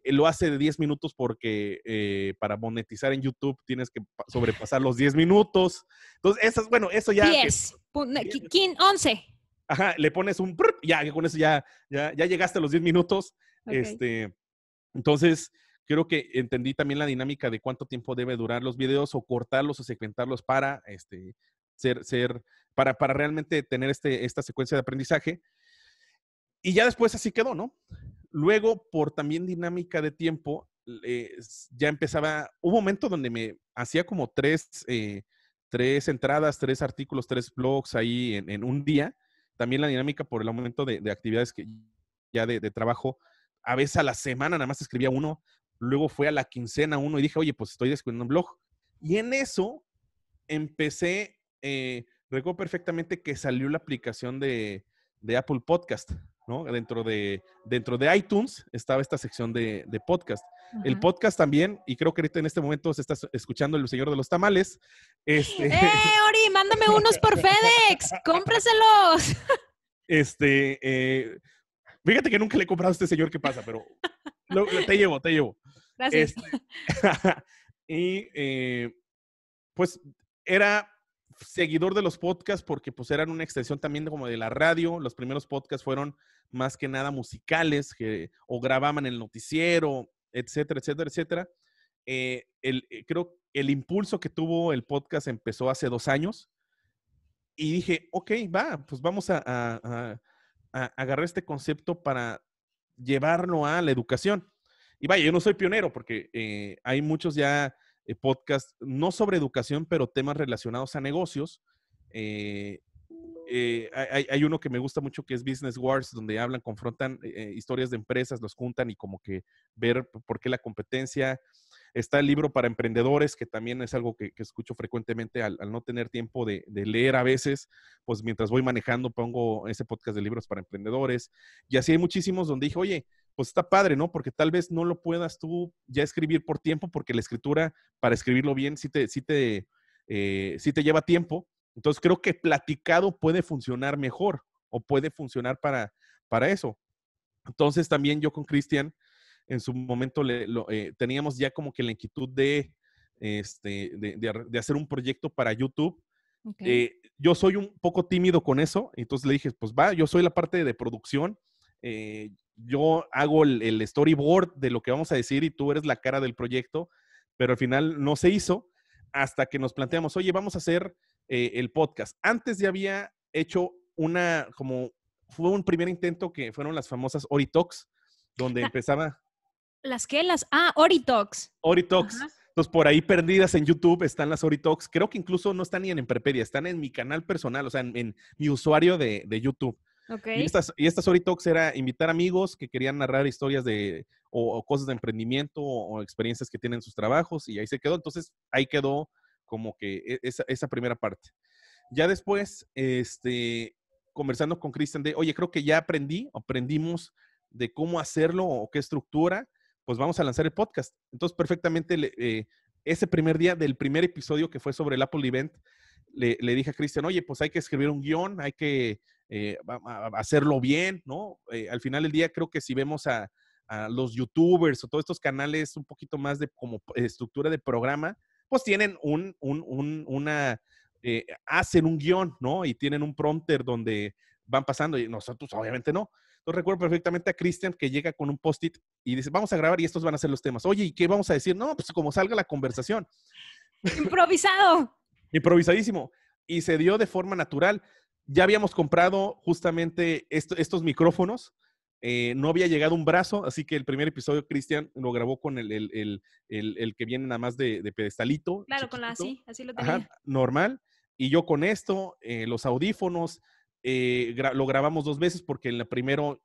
lo hace de 10 minutos porque para monetizar en YouTube tienes que sobrepasar los 10 minutos. Entonces, bueno, eso ya... 10. 11. Ajá, le pones un ya con eso ya, ya, llegaste a los 10 minutos. Este, entonces, creo que entendí también la dinámica de cuánto tiempo debe durar los videos o cortarlos o segmentarlos para este, ser, ser, para, para realmente tener este, esta secuencia de aprendizaje. Y ya después así quedó, ¿no? Luego, por también dinámica de tiempo, ya empezaba, un momento donde me hacía como tres eh, tres entradas, tres artículos, tres blogs ahí en, un día. También la dinámica por el aumento de, actividades que ya de, trabajo, a veces a la semana nada más escribía uno, luego fue a la quincena uno y dije, oye, pues estoy descubriendo un blog. Y en eso empecé, eh, recuerdo perfectamente que salió la aplicación de, de Apple Podcast. Dentro de, dentro de iTunes estaba esta sección de, podcast. El podcast también, y creo que ahorita en este momento se está escuchando El Señor de los Tamales. Este... ¡Eh, Ori, mándame unos por FedEx! ¡Cómpraselos! Este, eh, fíjate que nunca le he comprado a este señor qué pasa, pero te llevo, te llevo. Gracias. Este, y eh, pues era seguidor de los podcasts porque pues eran una extensión también como de la radio. Los primeros podcasts fueron más que nada musicales que, o grababan el noticiero, etcétera, etcétera, etcétera. Eh, el, eh, creo el impulso que tuvo el podcast empezó hace dos años y dije, ok, va, pues vamos a, agarrar este concepto para llevarlo a la educación. Y vaya, yo no soy pionero porque eh, hay muchos ya eh, podcast, no sobre educación, pero temas relacionados a negocios. Eh, eh, hay, uno que me gusta mucho que es Business Wars, donde hablan, confrontan historias de empresas, los juntan y como que ver por qué la competencia. Está el libro para emprendedores, que también es algo que, escucho frecuentemente al, no tener tiempo de, de, leer a veces, pues mientras voy manejando pongo ese podcast de libros para emprendedores. Y así hay muchísimos donde dije, oye, pues está padre, ¿no? Porque tal vez no lo puedas tú ya escribir por tiempo, porque la escritura, para escribirlo bien, sí te, sí te, eh, te lleva tiempo. Entonces creo que platicado puede funcionar mejor o puede funcionar para, para eso. Entonces también yo con Cristian en su momento lo, eh, teníamos ya como que la inquietud de, este, de, hacer un proyecto para YouTube. Eh, yo soy un poco tímido con eso, entonces le dije, pues va, yo soy la parte de producción, yo hago el, storyboard de lo que vamos a decir y tú eres la cara del proyecto, pero al final no se hizo hasta que nos planteamos, oye, vamos a hacer eh, el podcast. Antes ya había hecho una, como fue un primer intento que fueron las famosas Ori donde empezaba. ¿Las qué? Las, ah, Ori Talks. Entonces, por ahí perdidas en YouTube están las Ori Creo que incluso no están ni en Emprepedia, están en mi canal personal, o sea, en, mi usuario de YouTube. Y, estas, y story talks era invitar amigos que querían narrar historias de o, cosas de emprendimiento o, experiencias que tienen sus trabajos y ahí se quedó. Entonces ahí quedó como que e, esa, esa primera parte. Ya después, este, conversando con Cristian de, oye, creo que ya aprendí, aprendimos de cómo hacerlo o qué estructura, pues vamos a lanzar el podcast. Entonces, perfectamente, eh, ese primer día del primer episodio que fue sobre el Apple Event, le, le dije a Cristian, oye, pues hay que escribir un guión, hay que eh, hacerlo bien, ¿no? Eh, al final del día creo que si vemos a, los youtubers o todos estos canales un poquito más de como estructura de programa, pues tienen un, un, un una, eh, hacen un guión, ¿no? Y tienen un prompter donde van pasando y nosotros obviamente no. Yo recuerdo perfectamente a Christian que llega con un post-it y dice, vamos a grabar y estos van a ser los temas. Oye, ¿y qué vamos a decir? No, pues como salga la conversación. Improvisado. Improvisadísimo. Y se dio de forma natural ya habíamos comprado justamente estos micrófonos. Eh, no había llegado un brazo, así que el primer episodio Cristian lo grabó con el, que viene nada más de, pedestalito. Claro, con la así, así lo tenía. Ajá, normal. Y yo con esto, eh, los audífonos, eh, lo grabamos dos veces porque en la primero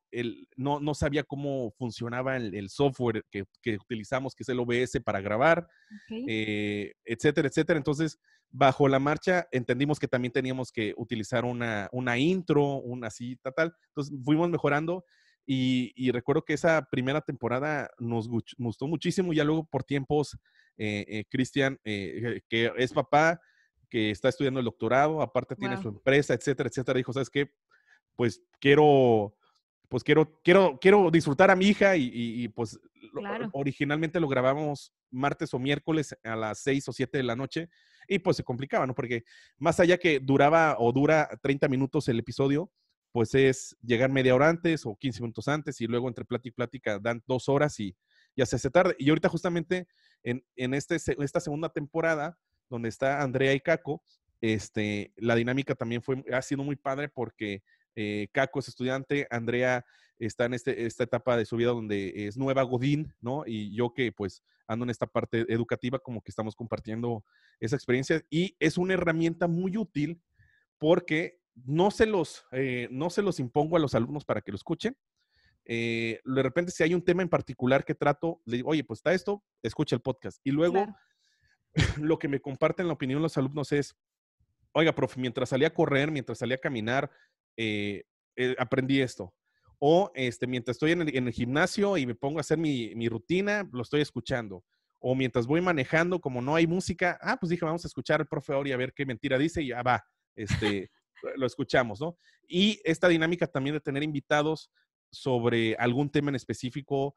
no, no sabía cómo funcionaba el, software que, utilizamos, que es el OBS para grabar, etcétera, etcétera. Entonces, bajo la marcha entendimos que también teníamos que utilizar una, intro, una así, tal, tal. Entonces fuimos mejorando y, recuerdo que esa primera temporada nos gustó muchísimo. Ya luego por tiempos, eh, eh, Cristian, eh, que es papá, que está estudiando el doctorado, aparte tiene su empresa, etcétera, etcétera, dijo, ¿sabes qué? Pues quiero... Pues quiero, quiero, quiero disfrutar a mi hija y, pues originalmente lo grabamos martes o miércoles a las seis o siete de la noche y pues se complicaba, ¿no? Porque más allá que duraba o dura 30 minutos el episodio, pues es llegar media hora antes o 15 minutos antes y luego entre plática y plática dan dos horas y ya se hace tarde. Y ahorita justamente en, este esta segunda temporada, donde está Andrea y Caco, este, la dinámica también fue, ha sido muy padre porque eh, Caco es estudiante, Andrea está en este, esta etapa de su vida donde es nueva Godín, ¿no? Y yo que pues ando en esta parte educativa, como que estamos compartiendo esa experiencia y es una herramienta muy útil porque no se los, eh, no se los impongo a los alumnos para que lo escuchen. Eh, de repente si hay un tema en particular que trato, le digo, oye, pues está esto, escucha el podcast. Y luego lo que me comparten la opinión los alumnos es, oiga, profe, mientras salía a correr, mientras salía a caminar, eh, eh, aprendí esto. O este, mientras estoy en el, gimnasio y me pongo a hacer mi, rutina, lo estoy escuchando. O mientras voy manejando, como no hay música, ah, pues dije, vamos a escuchar al profe Ori a ver qué mentira dice y ya va, este, lo escuchamos, ¿no? Y esta dinámica también de tener invitados sobre algún tema en específico.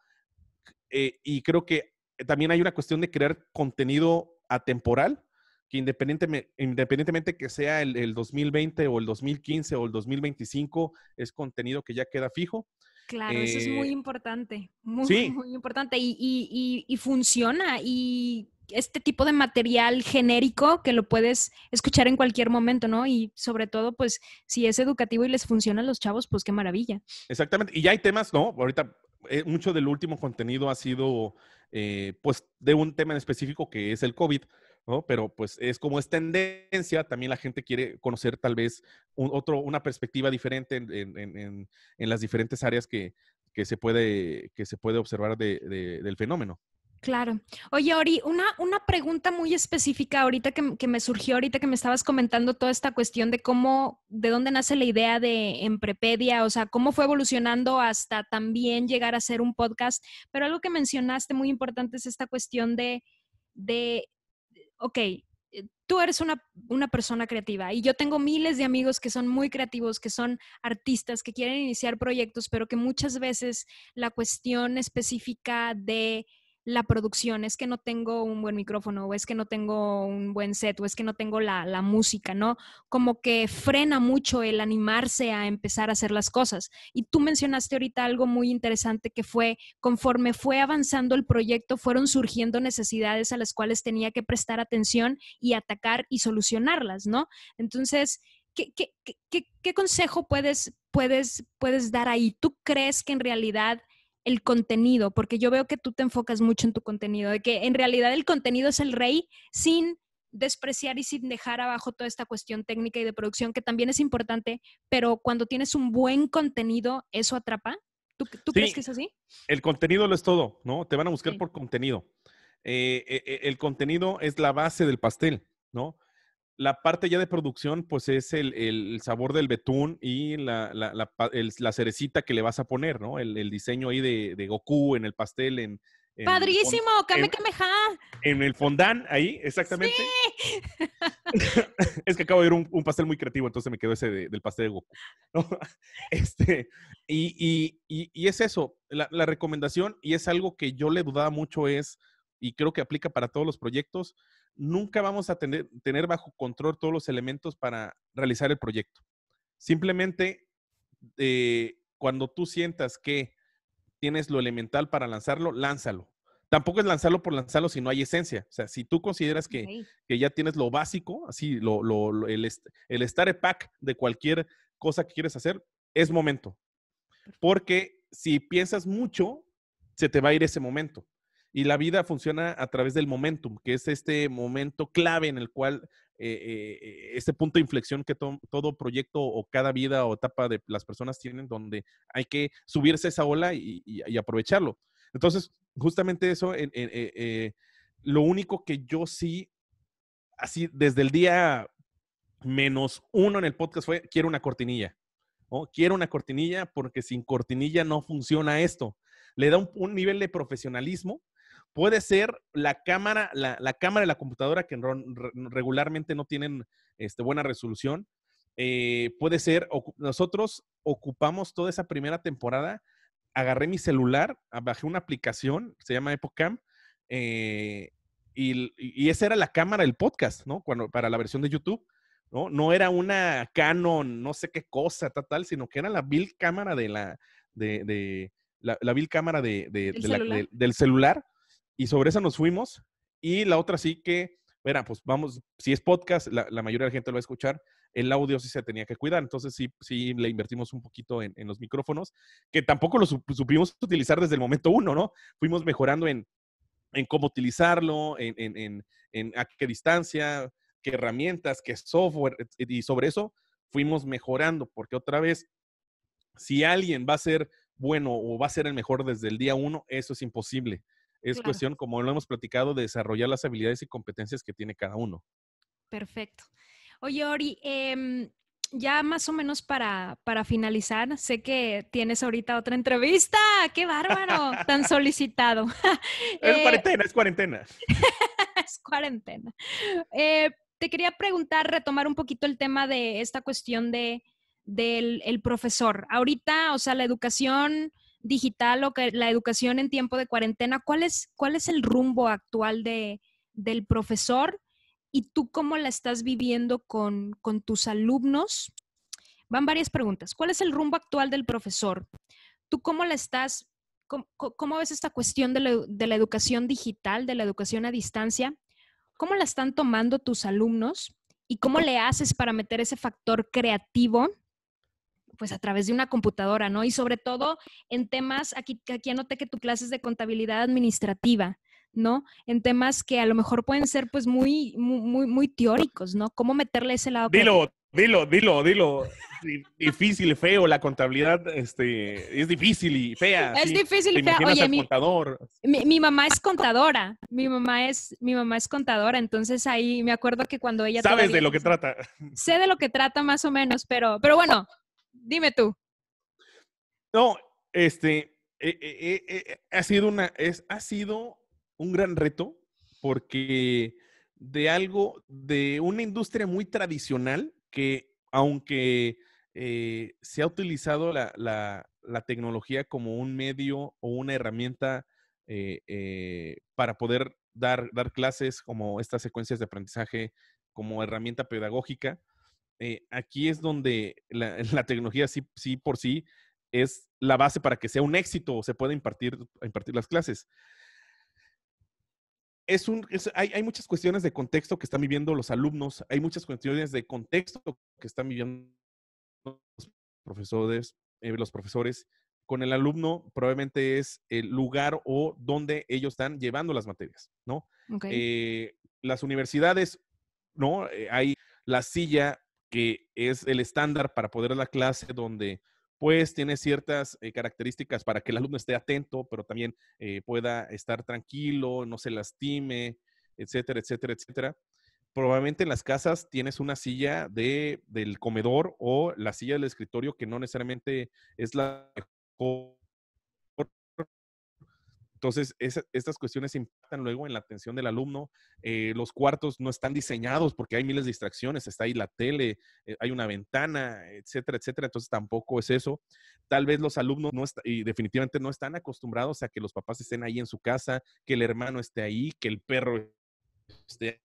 Eh, y creo que también hay una cuestión de crear contenido atemporal que independientemente, independientemente que sea el, 2020 o el 2015 o el 2025, es contenido que ya queda fijo. Claro, eso es muy eh, importante, muy, muy importante y, funciona. Y este tipo de material genérico que lo puedes escuchar en cualquier momento, ¿no? Y sobre todo, pues, si es educativo y les funciona a los chavos, pues qué maravilla. Exactamente. Y ya hay temas, ¿no? Ahorita, eh, mucho del último contenido ha sido, eh, pues, de un tema en específico que es el COVID. Pero pues es como es tendencia, también la gente quiere conocer tal vez un, otro, una perspectiva diferente en, las diferentes áreas que, se, puede, que se puede observar del fenómeno. Claro. Oye, Ori, una, una pregunta muy específica ahorita que, me surgió, ahorita que me estabas comentando toda esta cuestión de cómo, de dónde nace la idea de Emprepedia, o sea, cómo fue evolucionando hasta también llegar a ser un podcast. Pero algo que mencionaste muy importante es esta cuestión de ok, eh, tú eres una, persona creativa y yo tengo miles de amigos que son muy creativos, que son artistas, que quieren iniciar proyectos, pero que muchas veces la cuestión específica de la producción, es que no tengo un buen micrófono, o es que no tengo un buen set, o es que no tengo la, música, ¿no? Como que frena mucho el animarse a empezar a hacer las cosas. Y tú mencionaste ahorita algo muy interesante que fue, conforme fue avanzando el proyecto, fueron surgiendo necesidades a las cuales tenía que prestar atención y atacar y solucionarlas, ¿no? Entonces... ¿Qué, consejo puedes, puedes, puedes dar ahí? ¿Tú crees que en realidad el contenido, porque yo veo que tú te enfocas mucho en tu contenido, de que en realidad el contenido es el rey sin despreciar y sin dejar abajo toda esta cuestión técnica y de producción, que también es importante, pero cuando tienes un buen contenido, ¿eso atrapa? ¿Tú, crees que es así? El contenido lo es todo, ¿no? Te van a buscar por contenido. Eh, eh, eh, el contenido es la base del pastel, ¿no? la parte ya de producción, pues es el, sabor del betún y la, cerecita que le vas a poner, ¿no? El, diseño ahí de, Goku en el pastel, en... Padrísimo, Kame Kameha. En el fondán ahí, exactamente. Sí. es que acabo de ver un, pastel muy creativo, entonces me quedó ese del pastel de Goku. Este, y, y, es eso, la recomendación, y es algo que yo le dudaba mucho, es, y creo que aplica para todos los proyectos, nunca vamos a tener, bajo control todos los elementos para realizar el proyecto. Simplemente, eh, cuando tú sientas que tienes lo elemental para lanzarlo, lánzalo. Tampoco es lanzarlo por lanzarlo si no hay esencia. O sea, si tú consideras que, ya tienes lo básico, así, el, estar pack de cualquier cosa que quieres hacer, es momento. Porque si piensas mucho, se te va a ir ese momento. Y la vida funciona a través del momentum, que es este momento clave en el cual, eh, eh, eh, este punto de inflexión que todo proyecto o cada vida o etapa de las personas tienen, donde hay que subirse a esa ola y, aprovecharlo. Entonces, justamente eso, lo único que yo sí, así desde el día menos uno en el podcast fue, quiero una cortinilla. Quiero una cortinilla porque sin cortinilla no funciona esto. Le da un nivel de profesionalismo puede ser la cámara, la, la cámara de la computadora que regularmente no tienen este, buena resolución. Eh, puede ser, nosotros ocupamos toda esa primera temporada, agarré mi celular, bajé una aplicación, se llama Epocam, eh, y, esa era la cámara del podcast, ¿no? Cuando, para la versión de YouTube, ¿no? No era una Canon, no sé qué cosa, tal, tal, sino que era la bill cámara de la, de, de la, la cámara de, del celular y sobre esa nos fuimos. Y la otra sí que, verá, pues vamos, si es podcast, la, mayoría de la gente lo va a escuchar, el audio sí se tenía que cuidar. Entonces sí, le invertimos un poquito en, los micrófonos, que tampoco lo supimos utilizar desde el momento uno, ¿no? Fuimos mejorando en, cómo utilizarlo, en, en a qué distancia, qué herramientas, qué software. Y sobre eso fuimos mejorando, porque otra vez, si alguien va a ser bueno o va a ser el mejor desde el día uno, eso es imposible. Es cuestión, como lo hemos platicado, de desarrollar las habilidades y competencias que tiene cada uno. Perfecto. Oye, Ori, em, ya más o menos para, para finalizar, sé que tienes ahorita otra entrevista. ¡Qué bárbaro! Tan solicitado. es eh, cuarentena, es cuarentena. es cuarentena. Eh, te quería preguntar, retomar un poquito el tema de esta cuestión de del profesor. Ahorita, o sea, la educación digital o que la educación en tiempo de cuarentena, ¿cuál es, cuál es el rumbo actual de, del profesor y tú cómo la estás viviendo con, con tus alumnos? Van varias preguntas. ¿Cuál es el rumbo actual del profesor? ¿Tú cómo la estás ¿Cómo, ves esta cuestión de la, de la, educación digital, de la educación a distancia? ¿Cómo la están tomando tus alumnos? ¿Y cómo le haces para meter ese factor creativo pues a través de una computadora, ¿no? Y sobre todo en temas, aquí, aquí anoté que tu clase es de contabilidad administrativa, ¿no? En temas que a lo mejor pueden ser pues muy, muy, muy teóricos, ¿no? ¿Cómo meterle ese lado? Dilo, dilo, dilo, dilo. difícil, feo, la contabilidad este, es difícil y fea. Es difícil y fea. Oye, mi, mi, mamá es contadora, mi mamá es, mi mamá es contadora, entonces ahí me acuerdo que cuando ella... Sabes de lo que trata. Sé de lo que trata más o menos, pero, pero bueno, Dime tú. No, este, eh, eh, eh, ha sido una, es, ha sido un gran reto porque de algo, de una industria muy tradicional que aunque se ha utilizado la, tecnología como un medio o una herramienta para poder dar clases como estas secuencias de aprendizaje como herramienta pedagógica, eh, aquí es donde la, tecnología sí, sí por sí es la base para que sea un éxito o se pueda impartir, impartir las clases. Es un, hay, muchas cuestiones de contexto que están viviendo los alumnos, hay muchas cuestiones de contexto que están viviendo los profesores, eh, los profesores con el alumno probablemente es el lugar o donde ellos están llevando las materias, ¿no? Eh, las universidades, ¿no? hay la silla que es el estándar para poder la clase donde pues tiene ciertas eh, características para que el alumno esté atento, pero también eh, pueda estar tranquilo, no se lastime, etcétera, etcétera, etcétera. Probablemente en las casas tienes una silla de, del comedor o la silla del escritorio que no necesariamente es la mejor entonces, estas cuestiones impactan luego en la atención del alumno. Eh, los cuartos no están diseñados porque hay miles de distracciones, está ahí la tele, eh, hay una ventana, etcétera, etcétera. Entonces, tampoco es eso. Tal vez los alumnos no y definitivamente no están acostumbrados a que los papás estén ahí en su casa, que el hermano esté ahí, que el perro esté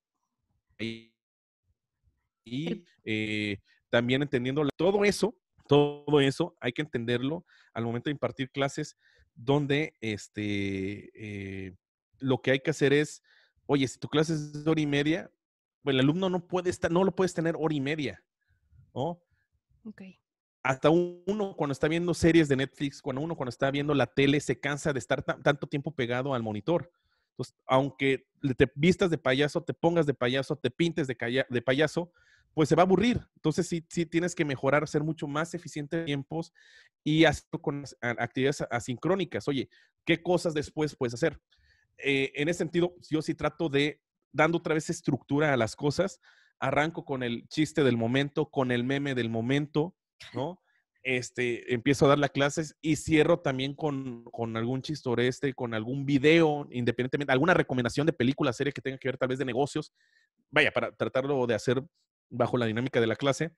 ahí. Y eh, también entendiendo todo eso, todo eso hay que entenderlo al momento de impartir clases donde este, eh, lo que hay que hacer es, oye, si tu clase es de hora y media, pues, el alumno no puede estar, no lo puedes tener hora y media, ¿no? Ok. Hasta uno cuando está viendo series de Netflix, cuando uno cuando está viendo la tele, se cansa de estar tanto tiempo pegado al monitor. Entonces, aunque te vistas de payaso, te pongas de payaso, te pintes de payaso, pues se va a aburrir. Entonces sí, sí tienes que mejorar, ser mucho más eficiente en tiempos y hacerlo con actividades asincrónicas. Oye, ¿qué cosas después puedes hacer? Eh, en ese sentido, yo sí trato de, dando otra vez estructura a las cosas, arranco con el chiste del momento, con el meme del momento, ¿no? Este, empiezo a dar las clases y cierro también con, con algún chistoreste, con algún video, independientemente, alguna recomendación de película, serie que tenga que ver tal vez de negocios, vaya, para tratarlo de hacer bajo la dinámica de la clase.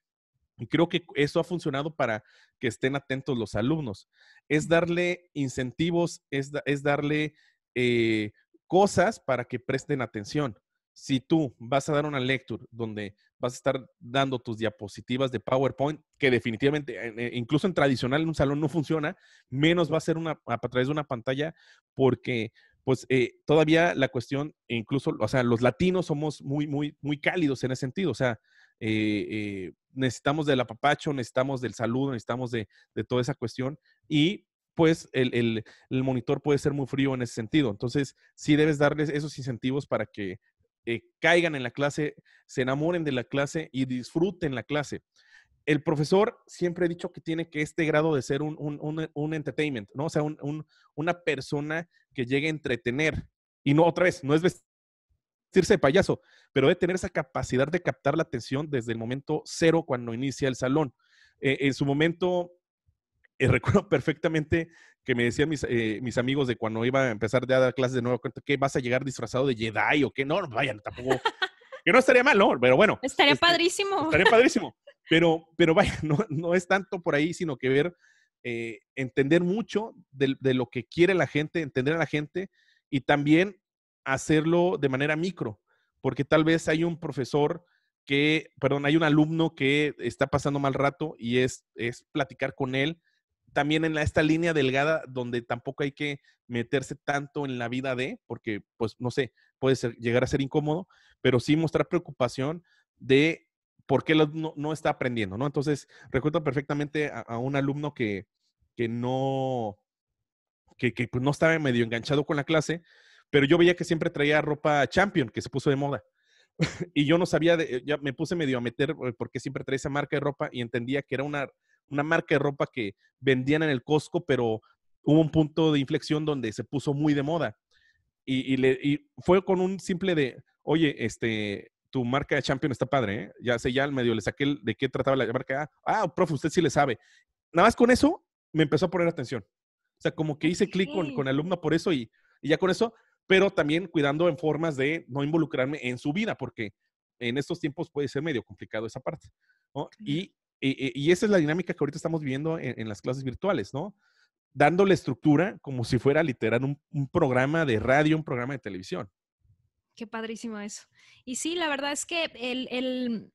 Y creo que eso ha funcionado para que estén atentos los alumnos. Es darle incentivos, es, darle eh, cosas para que presten atención. Si tú vas a dar una lecture donde vas a estar dando tus diapositivas de PowerPoint, que definitivamente, eh, incluso en tradicional, en un salón no funciona, menos va a ser una, a través de una pantalla, porque pues eh, todavía la cuestión, incluso, o sea, los latinos somos muy, muy, muy cálidos en ese sentido. O sea, eh, eh, necesitamos del apapacho, necesitamos del saludo, necesitamos de, de toda esa cuestión y pues el, monitor puede ser muy frío en ese sentido. Entonces, sí debes darles esos incentivos para que eh, caigan en la clase, se enamoren de la clase y disfruten la clase el profesor siempre ha dicho que tiene que este grado de ser un, un, entertainment, ¿no? O sea, una persona que llegue a entretener. Y no, otra vez, no es vestirse de payaso, pero de tener esa capacidad de captar la atención desde el momento cero cuando inicia el salón. Eh, en su momento, eh, recuerdo perfectamente que me decían eh, mis, amigos de cuando iba a empezar de a dar clases de nuevo, que vas a llegar disfrazado de Jedi o que no, vayan, tampoco. que no estaría mal, ¿no? Pero bueno. Estaría este, padrísimo. Estaría padrísimo. Pero, pero vaya, no, no es tanto por ahí, sino que ver entender mucho de, de, lo que quiere la gente, entender a la gente y también hacerlo de manera micro, porque tal vez hay un profesor que, perdón, hay un alumno que está pasando mal rato y es, es platicar con él. También en esta línea delgada donde tampoco hay que meterse tanto en la vida de, porque, pues, no sé, puede ser, llegar a ser incómodo, pero sí mostrar preocupación de por qué no, no está aprendiendo, ¿no? Entonces, recuerdo perfectamente a, un alumno que, que no, que, que pues, no estaba medio enganchado con la clase pero yo veía que siempre traía ropa Champion, que se puso de moda. y yo no sabía, de, eh, ya me puse medio a meter eh, porque siempre traía esa marca de ropa y entendía que era una, una marca de ropa que vendían en el Costco, pero hubo un punto de inflexión donde se puso muy de moda. Y, le, fue con un simple de, oye, este, tu marca de Champion está padre, ¿eh? Ya sé, ya al medio le saqué de qué trataba la marca. Ah, profe, usted sí le sabe. Nada más con eso me empezó a poner atención. O sea, como que hice clic con, con el alumno por eso y, y ya con eso pero también cuidando en formas de no involucrarme en su vida, porque en estos tiempos puede ser medio complicado esa parte. Y, esa es la dinámica que ahorita estamos viviendo en, las clases virtuales, ¿no? Dándole estructura como si fuera literal un, programa de radio, un programa de televisión. Qué padrísimo eso. Y sí, la verdad es que el, el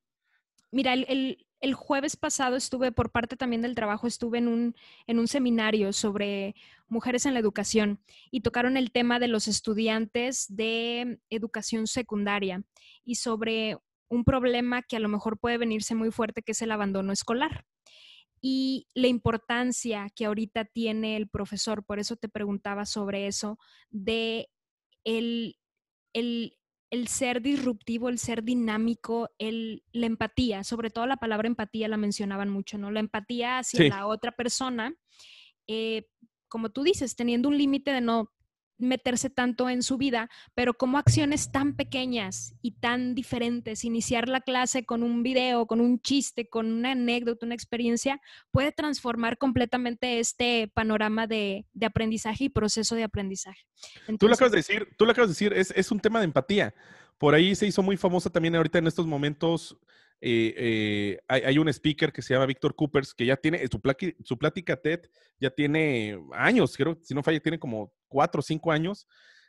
mira, el, el jueves pasado estuve, por parte también del trabajo, estuve en un, en un seminario sobre mujeres en la educación y tocaron el tema de los estudiantes de educación secundaria y sobre un problema que a lo mejor puede venirse muy fuerte, que es el abandono escolar y la importancia que ahorita tiene el profesor, por eso te preguntaba sobre eso, de el, el el ser disruptivo, el ser dinámico, el, la empatía, sobre todo la palabra empatía la mencionaban mucho, ¿no? La empatía hacia la otra persona, eh, como tú dices, teniendo un límite de no meterse tanto en su vida, pero como acciones tan pequeñas y tan diferentes, iniciar la clase con un video, con un chiste, con una anécdota, una experiencia, puede transformar completamente este panorama de, aprendizaje y proceso de aprendizaje. tú lo acabas de decir, tú lo acabas de decir, es, es un tema de empatía. Por ahí se hizo muy famosa también ahorita en estos momentos eh, eh, hay, un speaker que se llama Víctor Coopers, que ya tiene, eh, su, plática TED ya tiene años, creo, si no falla, tiene como cuatro o cinco años,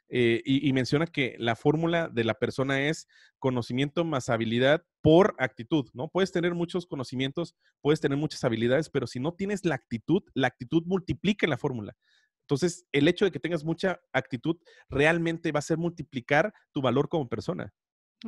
y, menciona que la fórmula de la persona es conocimiento más habilidad por actitud, ¿no? Puedes tener muchos conocimientos, puedes tener muchas habilidades, pero si no tienes la actitud, la actitud multiplica la fórmula. Entonces, el hecho de que tengas mucha actitud realmente va a ser multiplicar tu valor como persona.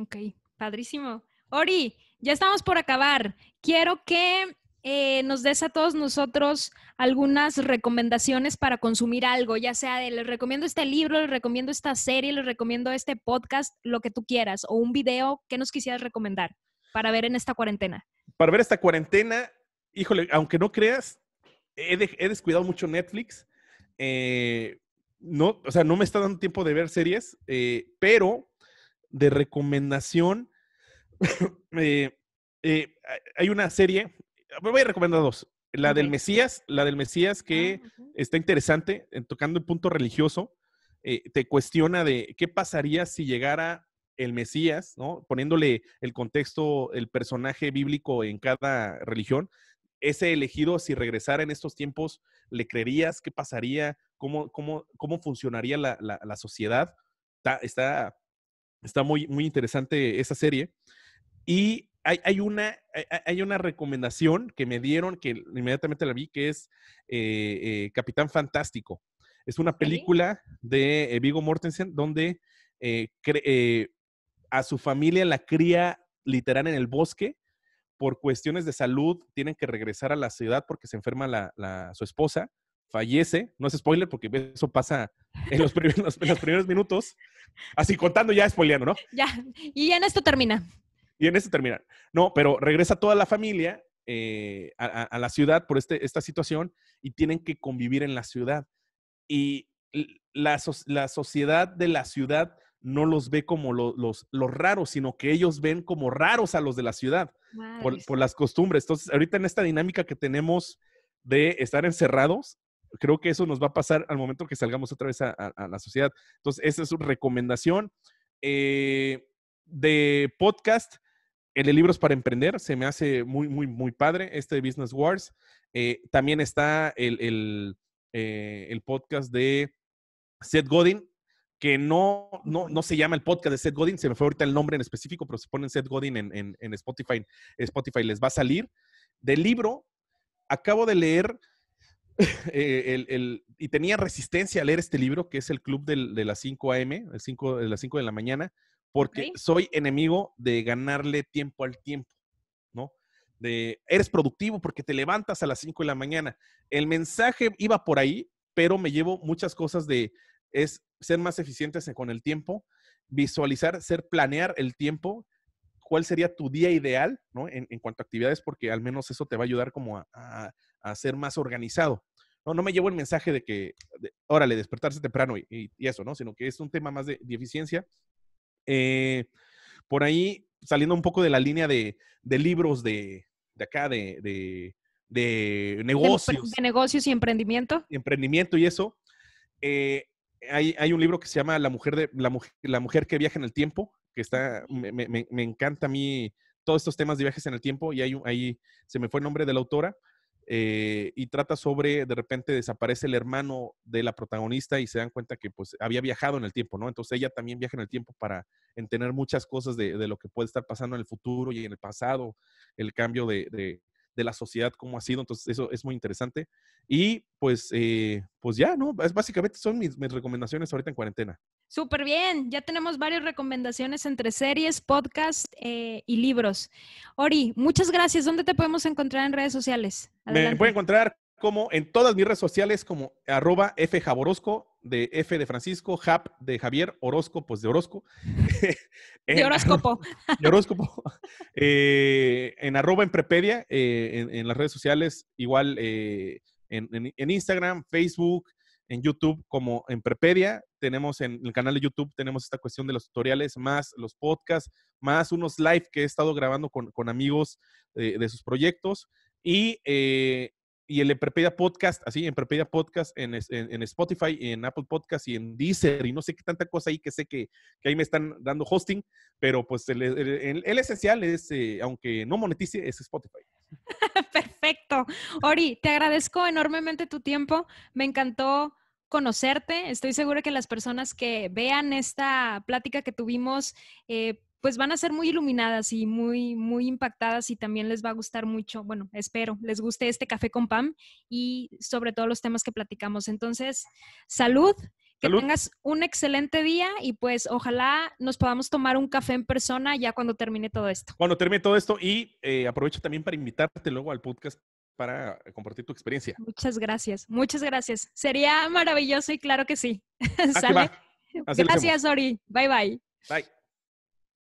Ok, padrísimo. Ori, ya estamos por acabar. Quiero que eh, nos des a todos nosotros algunas recomendaciones para consumir algo, ya sea les recomiendo este libro, les recomiendo esta serie, les recomiendo este podcast, lo que tú quieras, o un video que nos quisieras recomendar para ver en esta cuarentena. Para ver esta cuarentena, híjole, aunque no creas, he, descuidado mucho Netflix. Eh, no, o sea, no me está dando tiempo de ver series, eh, pero de recomendación Eh, eh, hay una serie, me voy a recomendar dos. La del Mesías, la del Mesías ah, que está interesante, tocando el punto religioso, eh, te cuestiona de qué pasaría si llegara el Mesías, Poniéndole el contexto, el personaje bíblico en cada religión. Ese elegido, si regresara en estos tiempos, ¿le creerías? ¿Qué pasaría? ¿Cómo, cómo, cómo funcionaría la, sociedad? Está, está, está, muy, muy interesante esa serie. Y hay, hay una, hay, una recomendación que me dieron, que inmediatamente la vi, que es eh, eh, Capitán Fantástico. Es una película de eh, Vigo Mortensen donde a su familia la cría literal en el bosque. Por cuestiones de salud, tienen que regresar a la ciudad porque se enferma la, su esposa fallece, no es spoiler porque eso pasa en los primeros, minutos, así contando ya, spoileando, ¿no? Ya, y en esto termina y en ese terminan. No, pero regresa toda la familia eh, a, la ciudad por este, esta situación y tienen que convivir en la ciudad. Y la, sociedad de la ciudad no los ve como los, los, raros, sino que ellos ven como raros a los de la ciudad por, pues las costumbres. Entonces, ahorita en esta dinámica que tenemos de estar encerrados, creo que eso nos va a pasar al momento que salgamos otra vez a, la sociedad. Entonces, esa es su recomendación. Eh, de podcast, el de Libros para Emprender se me hace muy, muy, muy padre, este de Business Wars. Eh, también está eh, el, podcast de Seth Godin, que no, no, se llama el podcast de Seth Godin, se me fue ahorita el nombre en específico, pero si ponen Seth Godin en, Spotify, Spotify les va a salir. Del libro, acabo de leer eh, el, y tenía resistencia a leer este libro, que es el Club de las 5 AM, el 5, de las 5 de la mañana, porque soy enemigo de ganarle tiempo al tiempo, ¿no? De, eres productivo porque te levantas a las 5 de la mañana. El mensaje iba por ahí, pero me llevo muchas cosas de es ser más eficientes con el tiempo, visualizar, ser planear el tiempo, cuál sería tu día ideal, ¿no? En, cuanto a actividades, porque al menos eso te va a ayudar como a, ser más organizado. No, no me llevo el mensaje de que, órale, despertarse temprano y, eso, ¿no? Sino que es un tema más de, de eficiencia eh, por ahí, saliendo un poco de la línea de, libros de, de acá, de, negocios. De, negocios y emprendimiento. Y emprendimiento y eso. Eh, hay, hay, un libro que se llama la mujer, de, la, que viaja en el tiempo, que está, me, me, encanta a mí todos estos temas de viajes en el tiempo y ahí se me fue el nombre de la autora, eh, y trata sobre, de repente desaparece el hermano de la protagonista y se dan cuenta que pues había viajado en el tiempo, ¿no? Entonces ella también viaja en el tiempo para entender muchas cosas de, lo que puede estar pasando en el futuro y en el pasado, el cambio de, la sociedad, cómo ha sido, entonces eso es muy interesante. Y pues, eh, pues ya, ¿no? básicamente son mis recomendaciones ahorita en cuarentena. Súper bien, ya tenemos varias recomendaciones entre series, podcast eh, y libros. Ori, muchas gracias. ¿Dónde te podemos encontrar en redes sociales? Me Me a encontrar como en todas mis redes sociales como arroba fjaborosco de F de Francisco, Jap de Javier, Orozco, pues de Orozco. de horóscopo. de eh, horóscopo. en arroba eh, en prepedia, en, las redes sociales, igual en Instagram, Facebook, en YouTube como en Prepedia. Tenemos en el canal de YouTube, tenemos esta cuestión de los tutoriales, más los podcasts, más unos live que he estado grabando con, amigos de sus proyectos. Y, eh, y el Prepedia Podcast, así, en Prepedia Podcast, en, Spotify, en Apple Podcast y en Deezer, y no sé qué tanta cosa ahí que sé que, ahí me están dando hosting, pero pues el, el, esencial es, eh, aunque no monetice, es Spotify. Perfecto. Ori, te agradezco enormemente tu tiempo. Me encantó conocerte. Estoy segura que las personas que vean esta plática que tuvimos, eh, pues van a ser muy iluminadas y muy, muy impactadas y también les va a gustar mucho, bueno, espero, les guste este café con Pam y sobre todo los temas que platicamos. Entonces, salud, que tengas un excelente día y pues ojalá nos podamos tomar un café en persona ya cuando termine todo esto. Cuando termine todo esto y eh, aprovecho también para invitarte luego al podcast para compartir tu experiencia. Muchas gracias, muchas gracias. Sería maravilloso y claro que sí. Ah, gracias, Ori. Bye, bye. Bye.